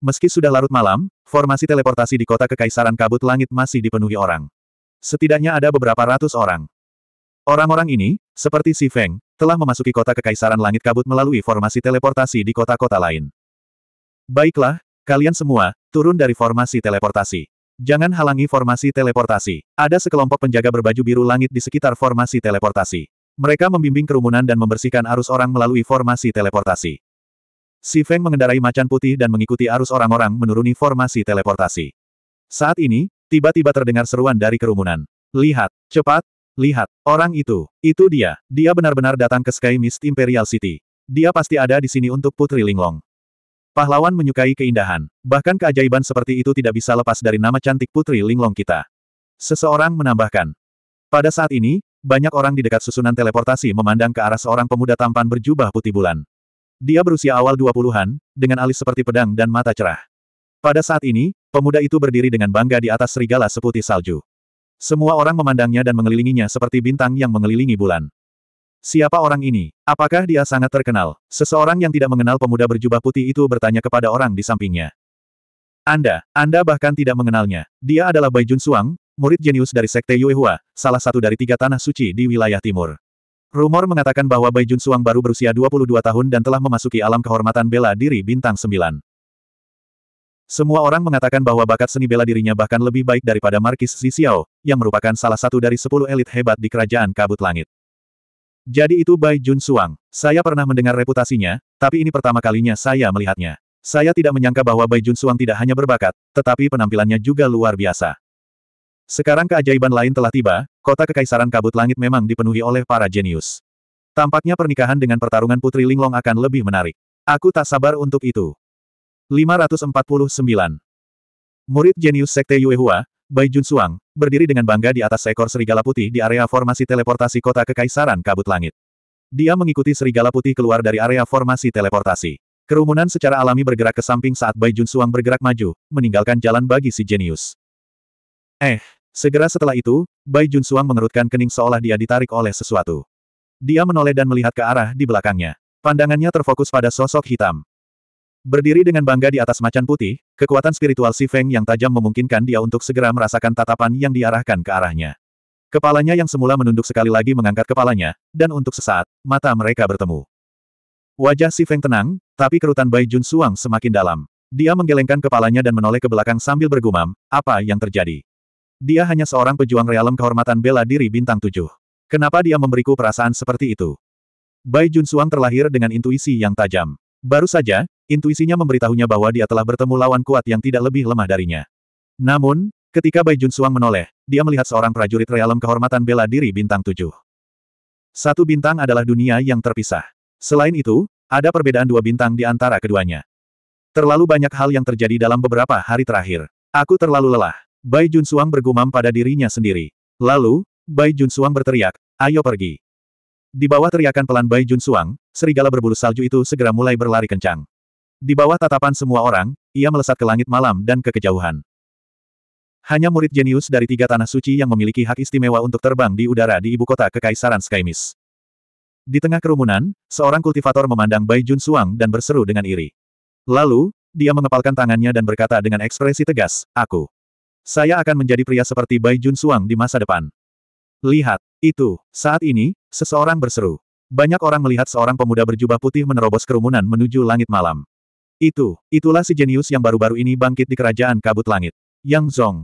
Meski sudah larut malam, formasi teleportasi di kota Kekaisaran Kabut Langit masih dipenuhi orang. Setidaknya ada beberapa ratus orang. Orang-orang ini, seperti Si Feng, telah memasuki kota Kekaisaran Langit Kabut melalui formasi teleportasi di kota-kota lain. Baiklah, kalian semua, turun dari formasi teleportasi. Jangan halangi formasi teleportasi. Ada sekelompok penjaga berbaju biru langit di sekitar formasi teleportasi. Mereka membimbing kerumunan dan membersihkan arus orang melalui formasi teleportasi. Si Feng mengendarai macan putih dan mengikuti arus orang-orang menuruni formasi teleportasi. Saat ini, tiba-tiba terdengar seruan dari kerumunan. Lihat, cepat, lihat, orang itu, itu dia, dia benar-benar datang ke Sky Mist Imperial City. Dia pasti ada di sini untuk Putri Linglong. Pahlawan menyukai keindahan, bahkan keajaiban seperti itu tidak bisa lepas dari nama cantik Putri Linglong kita. Seseorang menambahkan. Pada saat ini, banyak orang di dekat susunan teleportasi memandang ke arah seorang pemuda tampan berjubah putih bulan. Dia berusia awal 20-an, dengan alis seperti pedang dan mata cerah. Pada saat ini, pemuda itu berdiri dengan bangga di atas serigala seputih salju. Semua orang memandangnya dan mengelilinginya seperti bintang yang mengelilingi bulan. Siapa orang ini? Apakah dia sangat terkenal? Seseorang yang tidak mengenal pemuda berjubah putih itu bertanya kepada orang di sampingnya. Anda, Anda bahkan tidak mengenalnya. Dia adalah Bai Jun Suang, murid jenius dari Sekte Yuehua, salah satu dari tiga tanah suci di wilayah timur. Rumor mengatakan bahwa Bai Jun Suang baru berusia 22 tahun dan telah memasuki alam kehormatan bela diri bintang 9. Semua orang mengatakan bahwa bakat seni bela dirinya bahkan lebih baik daripada Markis Zixiao, yang merupakan salah satu dari 10 elit hebat di kerajaan kabut langit. Jadi itu Bai Jun Suang. Saya pernah mendengar reputasinya, tapi ini pertama kalinya saya melihatnya. Saya tidak menyangka bahwa Bai Jun Suang tidak hanya berbakat, tetapi penampilannya juga luar biasa. Sekarang keajaiban lain telah tiba, Kota Kekaisaran Kabut Langit memang dipenuhi oleh para jenius. Tampaknya pernikahan dengan pertarungan Putri Linglong akan lebih menarik. Aku tak sabar untuk itu. 549. Murid jenius Sekte Yuehua, Bai Jun Suang, berdiri dengan bangga di atas seekor serigala putih di area formasi teleportasi Kota Kekaisaran Kabut Langit. Dia mengikuti serigala putih keluar dari area formasi teleportasi. Kerumunan secara alami bergerak ke samping saat Bai Jun Suang bergerak maju, meninggalkan jalan bagi si jenius. Eh, segera setelah itu, Bai Jun Suang mengerutkan kening seolah dia ditarik oleh sesuatu. Dia menoleh dan melihat ke arah di belakangnya. Pandangannya terfokus pada sosok hitam. Berdiri dengan bangga di atas macan putih, kekuatan spiritual Si Feng yang tajam memungkinkan dia untuk segera merasakan tatapan yang diarahkan ke arahnya. Kepalanya yang semula menunduk sekali lagi mengangkat kepalanya, dan untuk sesaat, mata mereka bertemu. Wajah Si Feng tenang, tapi kerutan Bai Jun Suang semakin dalam. Dia menggelengkan kepalanya dan menoleh ke belakang sambil bergumam, apa yang terjadi? Dia hanya seorang pejuang realem kehormatan bela diri bintang tujuh. Kenapa dia memberiku perasaan seperti itu? Bai Jun Junsuang terlahir dengan intuisi yang tajam. Baru saja, intuisinya memberitahunya bahwa dia telah bertemu lawan kuat yang tidak lebih lemah darinya. Namun, ketika Bai Jun Junsuang menoleh, dia melihat seorang prajurit realem kehormatan bela diri bintang tujuh. Satu bintang adalah dunia yang terpisah. Selain itu, ada perbedaan dua bintang di antara keduanya. Terlalu banyak hal yang terjadi dalam beberapa hari terakhir. Aku terlalu lelah. Bai Jun Suang bergumam pada dirinya sendiri. Lalu, Bai Jun Suang berteriak, ayo pergi. Di bawah teriakan pelan Bai Jun Suang, serigala berbulu salju itu segera mulai berlari kencang. Di bawah tatapan semua orang, ia melesat ke langit malam dan ke kejauhan. Hanya murid jenius dari tiga tanah suci yang memiliki hak istimewa untuk terbang di udara di ibu kota Kekaisaran Skymis. Di tengah kerumunan, seorang kultivator memandang Bai Jun Suang dan berseru dengan iri. Lalu, dia mengepalkan tangannya dan berkata dengan ekspresi tegas, Aku. Saya akan menjadi pria seperti Bai Jun Suang di masa depan. Lihat, itu, saat ini, seseorang berseru. Banyak orang melihat seorang pemuda berjubah putih menerobos kerumunan menuju langit malam. Itu, itulah si jenius yang baru-baru ini bangkit di kerajaan kabut langit. Yang Zong.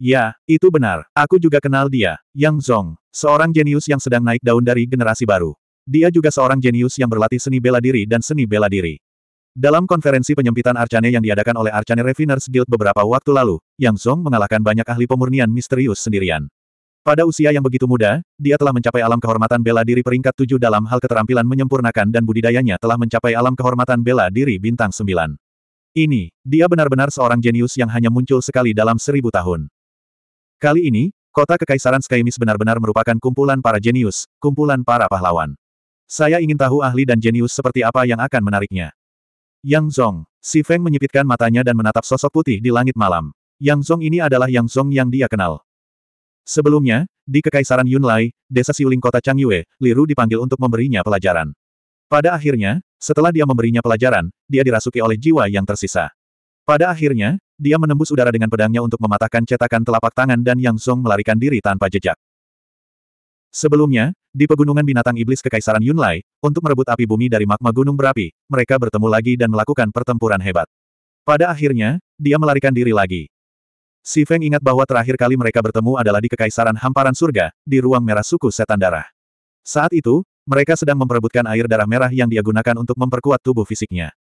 Ya, itu benar. Aku juga kenal dia, Yang Zong. Seorang jenius yang sedang naik daun dari generasi baru. Dia juga seorang jenius yang berlatih seni bela diri dan seni bela diri. Dalam konferensi penyempitan Arcane yang diadakan oleh Arcane Refiners Guild beberapa waktu lalu, Yang Song mengalahkan banyak ahli pemurnian misterius sendirian. Pada usia yang begitu muda, dia telah mencapai alam kehormatan bela diri peringkat tujuh dalam hal keterampilan menyempurnakan dan budidayanya telah mencapai alam kehormatan bela diri bintang sembilan. Ini, dia benar-benar seorang jenius yang hanya muncul sekali dalam seribu tahun. Kali ini, kota Kekaisaran Skymis benar-benar merupakan kumpulan para jenius, kumpulan para pahlawan. Saya ingin tahu ahli dan jenius seperti apa yang akan menariknya. Yang Zong. Si Feng menyipitkan matanya dan menatap sosok putih di langit malam. Yang Zong ini adalah Yang Zong yang dia kenal. Sebelumnya, di Kekaisaran Yunlai, desa Siuling kota Changyue, Liru dipanggil untuk memberinya pelajaran. Pada akhirnya, setelah dia memberinya pelajaran, dia dirasuki oleh jiwa yang tersisa. Pada akhirnya, dia menembus udara dengan pedangnya untuk mematahkan cetakan telapak tangan dan Yang Zong melarikan diri tanpa jejak. Sebelumnya, di pegunungan binatang iblis Kekaisaran Yunlai, untuk merebut api bumi dari magma gunung berapi, mereka bertemu lagi dan melakukan pertempuran hebat. Pada akhirnya, dia melarikan diri lagi. Si Feng ingat bahwa terakhir kali mereka bertemu adalah di Kekaisaran Hamparan Surga, di ruang merah suku setan darah. Saat itu, mereka sedang memperebutkan air darah merah yang dia gunakan untuk memperkuat tubuh fisiknya.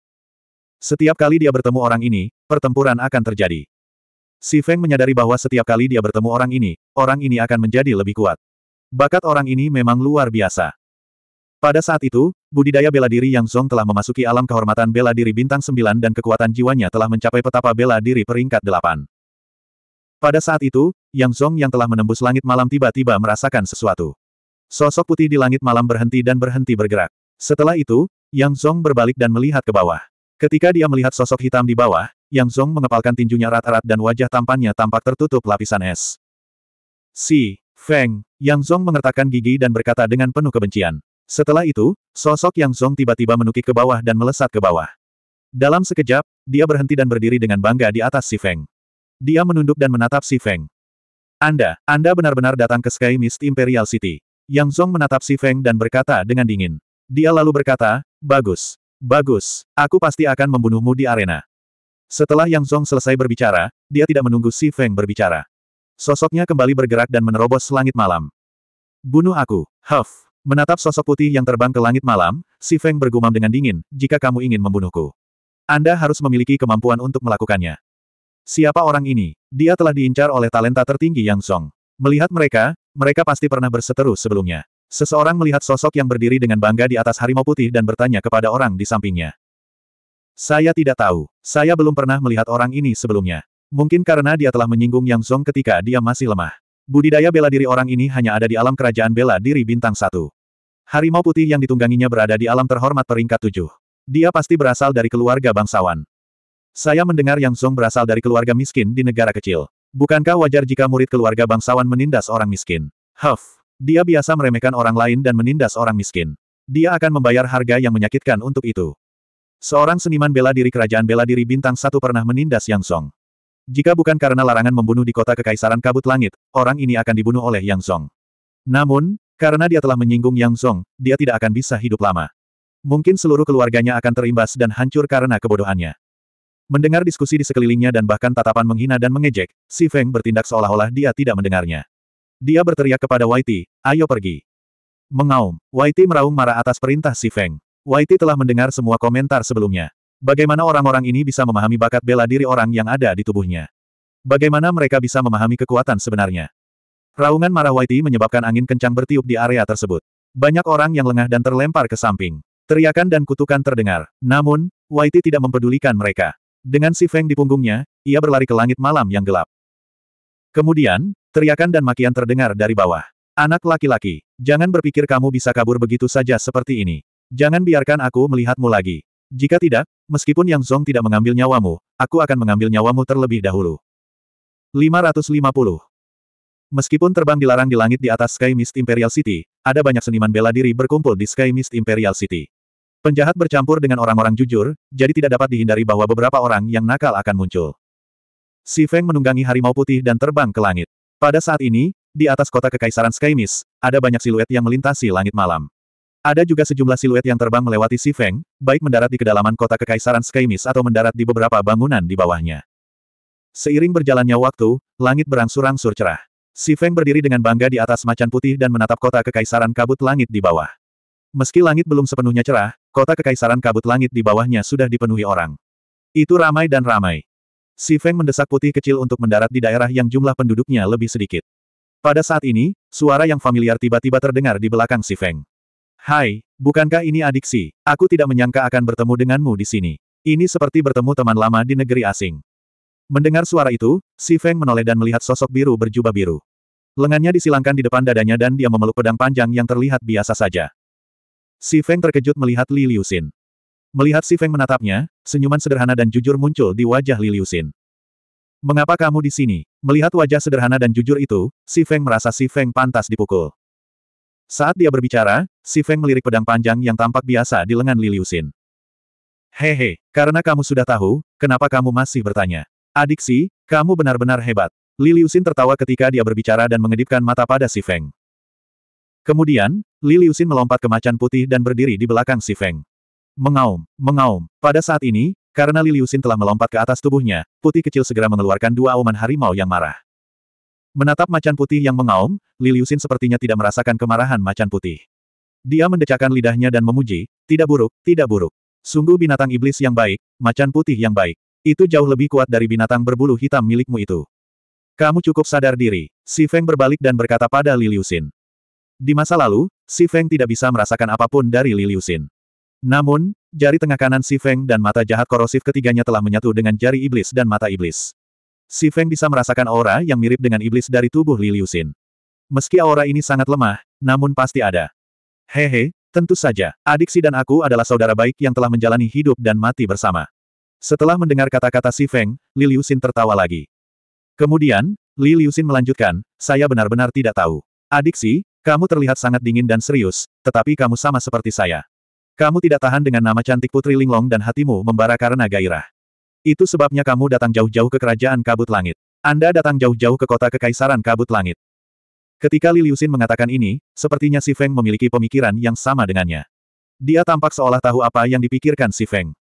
Setiap kali dia bertemu orang ini, pertempuran akan terjadi. Si Feng menyadari bahwa setiap kali dia bertemu orang ini, orang ini akan menjadi lebih kuat. Bakat orang ini memang luar biasa. Pada saat itu, budidaya bela diri Yang Zhong telah memasuki alam kehormatan bela diri bintang 9 dan kekuatan jiwanya telah mencapai petapa bela diri peringkat 8. Pada saat itu, Yang Zhong yang telah menembus langit malam tiba-tiba merasakan sesuatu. Sosok putih di langit malam berhenti dan berhenti bergerak. Setelah itu, Yang Zhong berbalik dan melihat ke bawah. Ketika dia melihat sosok hitam di bawah, Yang Zhong mengepalkan tinjunya erat-erat dan wajah tampannya tampak tertutup lapisan es. Si Feng, Yang Zong mengertakkan gigi dan berkata dengan penuh kebencian. Setelah itu, sosok Yang Zong tiba-tiba menukik ke bawah dan melesat ke bawah. Dalam sekejap, dia berhenti dan berdiri dengan bangga di atas si Feng. Dia menunduk dan menatap si Feng. Anda, Anda benar-benar datang ke Sky Mist Imperial City. Yang Zong menatap si Feng dan berkata dengan dingin. Dia lalu berkata, Bagus. Bagus, aku pasti akan membunuhmu di arena. Setelah Yang Zong selesai berbicara, dia tidak menunggu Si Feng berbicara. Sosoknya kembali bergerak dan menerobos langit malam. Bunuh aku, Huff. Menatap sosok putih yang terbang ke langit malam, si Feng bergumam dengan dingin, jika kamu ingin membunuhku. Anda harus memiliki kemampuan untuk melakukannya. Siapa orang ini? Dia telah diincar oleh talenta tertinggi Yang Song. Melihat mereka, mereka pasti pernah berseteru sebelumnya. Seseorang melihat sosok yang berdiri dengan bangga di atas harimau putih dan bertanya kepada orang di sampingnya. Saya tidak tahu. Saya belum pernah melihat orang ini sebelumnya. Mungkin karena dia telah menyinggung Yang Zong ketika dia masih lemah. Budidaya bela diri orang ini hanya ada di alam kerajaan bela diri bintang satu. Harimau putih yang ditungganginya berada di alam terhormat peringkat tujuh. Dia pasti berasal dari keluarga bangsawan. Saya mendengar Yang Zong berasal dari keluarga miskin di negara kecil. Bukankah wajar jika murid keluarga bangsawan menindas orang miskin? Huff. Dia biasa meremehkan orang lain dan menindas orang miskin. Dia akan membayar harga yang menyakitkan untuk itu. Seorang seniman bela diri kerajaan bela diri bintang satu pernah menindas Yang Song. Jika bukan karena larangan membunuh di kota Kekaisaran Kabut Langit, orang ini akan dibunuh oleh Yang Song. Namun, karena dia telah menyinggung Yang Song, dia tidak akan bisa hidup lama. Mungkin seluruh keluarganya akan terimbas dan hancur karena kebodohannya. Mendengar diskusi di sekelilingnya dan bahkan tatapan menghina dan mengejek, Si Feng bertindak seolah-olah dia tidak mendengarnya. Dia berteriak kepada Waiti, ayo pergi. Mengaum, Waiti meraung marah atas perintah Si Feng. Waiti telah mendengar semua komentar sebelumnya. Bagaimana orang-orang ini bisa memahami bakat bela diri orang yang ada di tubuhnya? Bagaimana mereka bisa memahami kekuatan sebenarnya? Raungan marah Whitey menyebabkan angin kencang bertiup di area tersebut. Banyak orang yang lengah dan terlempar ke samping. Teriakan dan kutukan terdengar. Namun, Whitey tidak mempedulikan mereka. Dengan si Feng di punggungnya, ia berlari ke langit malam yang gelap. Kemudian, teriakan dan makian terdengar dari bawah. Anak laki-laki, jangan berpikir kamu bisa kabur begitu saja seperti ini. Jangan biarkan aku melihatmu lagi. Jika tidak, Meskipun Yang Zhong tidak mengambil nyawamu, aku akan mengambil nyawamu terlebih dahulu. 550. Meskipun terbang dilarang di langit di atas Sky Mist Imperial City, ada banyak seniman bela diri berkumpul di Sky Mist Imperial City. Penjahat bercampur dengan orang-orang jujur, jadi tidak dapat dihindari bahwa beberapa orang yang nakal akan muncul. Si Feng menunggangi harimau putih dan terbang ke langit. Pada saat ini, di atas kota kekaisaran Sky Mist, ada banyak siluet yang melintasi langit malam. Ada juga sejumlah siluet yang terbang melewati Si Feng, baik mendarat di kedalaman kota Kekaisaran Skymis atau mendarat di beberapa bangunan di bawahnya. Seiring berjalannya waktu, langit berangsur-angsur cerah. Si Feng berdiri dengan bangga di atas macan putih dan menatap kota Kekaisaran Kabut Langit di bawah. Meski langit belum sepenuhnya cerah, kota Kekaisaran Kabut Langit di bawahnya sudah dipenuhi orang. Itu ramai dan ramai. Si Feng mendesak putih kecil untuk mendarat di daerah yang jumlah penduduknya lebih sedikit. Pada saat ini, suara yang familiar tiba-tiba terdengar di belakang Si Feng. Hai, bukankah ini adiksi? Aku tidak menyangka akan bertemu denganmu di sini. Ini seperti bertemu teman lama di negeri asing. Mendengar suara itu, Si Feng menoleh dan melihat sosok biru berjubah biru. Lengannya disilangkan di depan dadanya dan dia memeluk pedang panjang yang terlihat biasa saja. Si Feng terkejut melihat Li Liusin. Melihat Si Feng menatapnya, senyuman sederhana dan jujur muncul di wajah Li Liusin. Mengapa kamu di sini? Melihat wajah sederhana dan jujur itu, Si Feng merasa Si Feng pantas dipukul. Saat dia berbicara, Si Feng melirik pedang panjang yang tampak biasa di lengan Liliusin. Hehe, karena kamu sudah tahu, kenapa kamu masih bertanya? Adik Si, kamu benar-benar hebat. Liliusin tertawa ketika dia berbicara dan mengedipkan mata pada Si Feng. Kemudian, Liliusin melompat ke macan putih dan berdiri di belakang Si Feng. Mengaum, mengaum. Pada saat ini, karena Liliusin telah melompat ke atas tubuhnya, putih kecil segera mengeluarkan dua auman harimau yang marah. Menatap macan putih yang mengaum, Liliusin sepertinya tidak merasakan kemarahan macan putih. Dia mendecakkan lidahnya dan memuji, tidak buruk, tidak buruk. Sungguh binatang iblis yang baik, macan putih yang baik. Itu jauh lebih kuat dari binatang berbulu hitam milikmu itu. Kamu cukup sadar diri. Si Feng berbalik dan berkata pada Liliusin. Di masa lalu, si Feng tidak bisa merasakan apapun dari Liliusin. Namun, jari tengah kanan si Feng dan mata jahat korosif ketiganya telah menyatu dengan jari iblis dan mata iblis. Si Feng bisa merasakan aura yang mirip dengan iblis dari tubuh Li Liusin. Meski aura ini sangat lemah, namun pasti ada. Hehe, tentu saja, adik si dan aku adalah saudara baik yang telah menjalani hidup dan mati bersama. Setelah mendengar kata-kata Si Feng, Liusin tertawa lagi. Kemudian, Li Liusin melanjutkan, saya benar-benar tidak tahu. Adik si, kamu terlihat sangat dingin dan serius, tetapi kamu sama seperti saya. Kamu tidak tahan dengan nama cantik Putri Linglong dan hatimu membara karena gairah. Itu sebabnya kamu datang jauh-jauh ke kerajaan kabut langit. Anda datang jauh-jauh ke kota kekaisaran kabut langit. Ketika Li Liliusin mengatakan ini, sepertinya Si Feng memiliki pemikiran yang sama dengannya. Dia tampak seolah tahu apa yang dipikirkan Si Feng.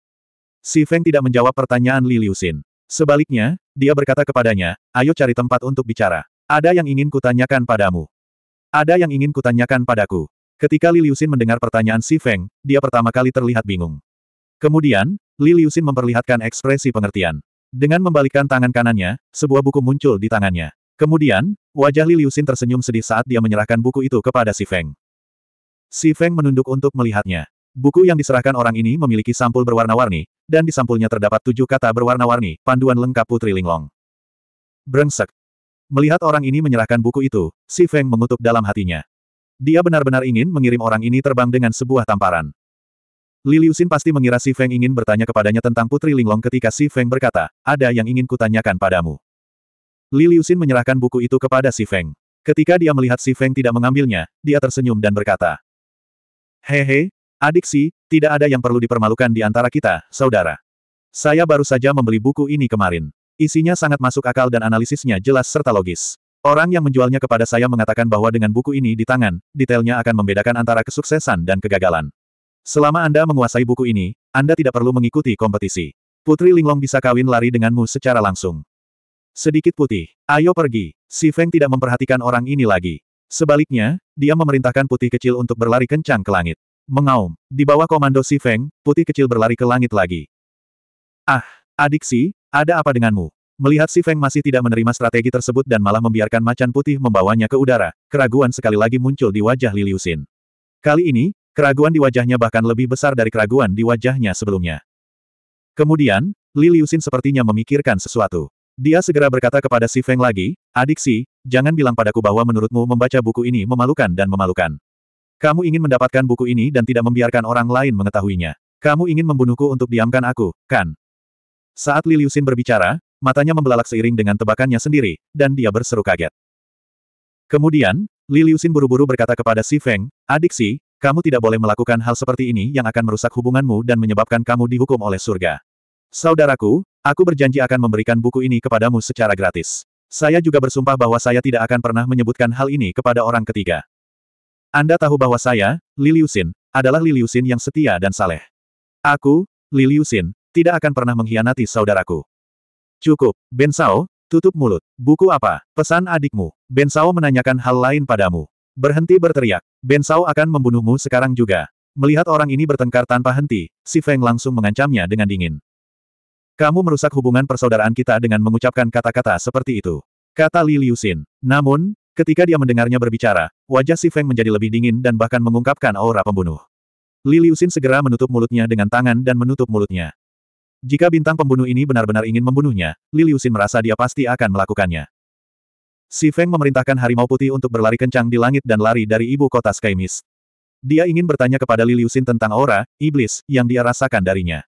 Si Feng tidak menjawab pertanyaan Li Liliusin. Sebaliknya, dia berkata kepadanya, ayo cari tempat untuk bicara. Ada yang ingin kutanyakan padamu. Ada yang ingin kutanyakan padaku. Ketika Li Liliusin mendengar pertanyaan Si Feng, dia pertama kali terlihat bingung. Kemudian, Li Liusin memperlihatkan ekspresi pengertian. Dengan membalikkan tangan kanannya, sebuah buku muncul di tangannya. Kemudian, wajah Li Liusin tersenyum sedih saat dia menyerahkan buku itu kepada Si Feng. Si Feng menunduk untuk melihatnya. Buku yang diserahkan orang ini memiliki sampul berwarna-warni, dan di sampulnya terdapat tujuh kata berwarna-warni, panduan lengkap Putri Linglong. Brengsek. Melihat orang ini menyerahkan buku itu, Si Feng mengutuk dalam hatinya. Dia benar-benar ingin mengirim orang ini terbang dengan sebuah tamparan. Liliusin pasti mengira Si Feng ingin bertanya kepadanya tentang Putri Linglong ketika Si Feng berkata, ada yang ingin kutanyakan padamu. Liliusin menyerahkan buku itu kepada Si Feng. Ketika dia melihat Si Feng tidak mengambilnya, dia tersenyum dan berkata, Hehe, adik Si, tidak ada yang perlu dipermalukan di antara kita, saudara. Saya baru saja membeli buku ini kemarin. Isinya sangat masuk akal dan analisisnya jelas serta logis. Orang yang menjualnya kepada saya mengatakan bahwa dengan buku ini di tangan, detailnya akan membedakan antara kesuksesan dan kegagalan. Selama Anda menguasai buku ini, Anda tidak perlu mengikuti kompetisi. Putri Linglong bisa kawin lari denganmu secara langsung. Sedikit putih. Ayo pergi. Si Feng tidak memperhatikan orang ini lagi. Sebaliknya, dia memerintahkan putih kecil untuk berlari kencang ke langit. Mengaum. Di bawah komando si Feng, putih kecil berlari ke langit lagi. Ah, adik si, ada apa denganmu? Melihat si Feng masih tidak menerima strategi tersebut dan malah membiarkan macan putih membawanya ke udara, keraguan sekali lagi muncul di wajah Liliusin. Kali ini, Keraguan di wajahnya bahkan lebih besar dari keraguan di wajahnya sebelumnya. Kemudian, Li Liusin sepertinya memikirkan sesuatu. Dia segera berkata kepada Si Feng lagi, Adik Si, jangan bilang padaku bahwa menurutmu membaca buku ini memalukan dan memalukan. Kamu ingin mendapatkan buku ini dan tidak membiarkan orang lain mengetahuinya. Kamu ingin membunuhku untuk diamkan aku, kan? Saat Li Liusin berbicara, matanya membelalak seiring dengan tebakannya sendiri, dan dia berseru kaget. Kemudian, Li Liusin buru-buru berkata kepada Si Feng, Adik Si, kamu tidak boleh melakukan hal seperti ini yang akan merusak hubunganmu dan menyebabkan kamu dihukum oleh surga. Saudaraku, aku berjanji akan memberikan buku ini kepadamu secara gratis. Saya juga bersumpah bahwa saya tidak akan pernah menyebutkan hal ini kepada orang ketiga. Anda tahu bahwa saya, Liliusin, adalah Liliusin yang setia dan saleh. Aku, Liliusin, tidak akan pernah mengkhianati saudaraku. Cukup, Bensao, tutup mulut. Buku apa? Pesan adikmu. Bensao menanyakan hal lain padamu. Berhenti berteriak. Ben Sao akan membunuhmu sekarang juga. Melihat orang ini bertengkar tanpa henti, si Feng langsung mengancamnya dengan dingin. Kamu merusak hubungan persaudaraan kita dengan mengucapkan kata-kata seperti itu. Kata Li Liusin. Namun, ketika dia mendengarnya berbicara, wajah si Feng menjadi lebih dingin dan bahkan mengungkapkan aura pembunuh. Li Liusin segera menutup mulutnya dengan tangan dan menutup mulutnya. Jika bintang pembunuh ini benar-benar ingin membunuhnya, Li Liusin merasa dia pasti akan melakukannya. Si Feng memerintahkan harimau putih untuk berlari kencang di langit dan lari dari ibu kota Skymis. Dia ingin bertanya kepada Liliusin tentang aura, iblis, yang dia rasakan darinya.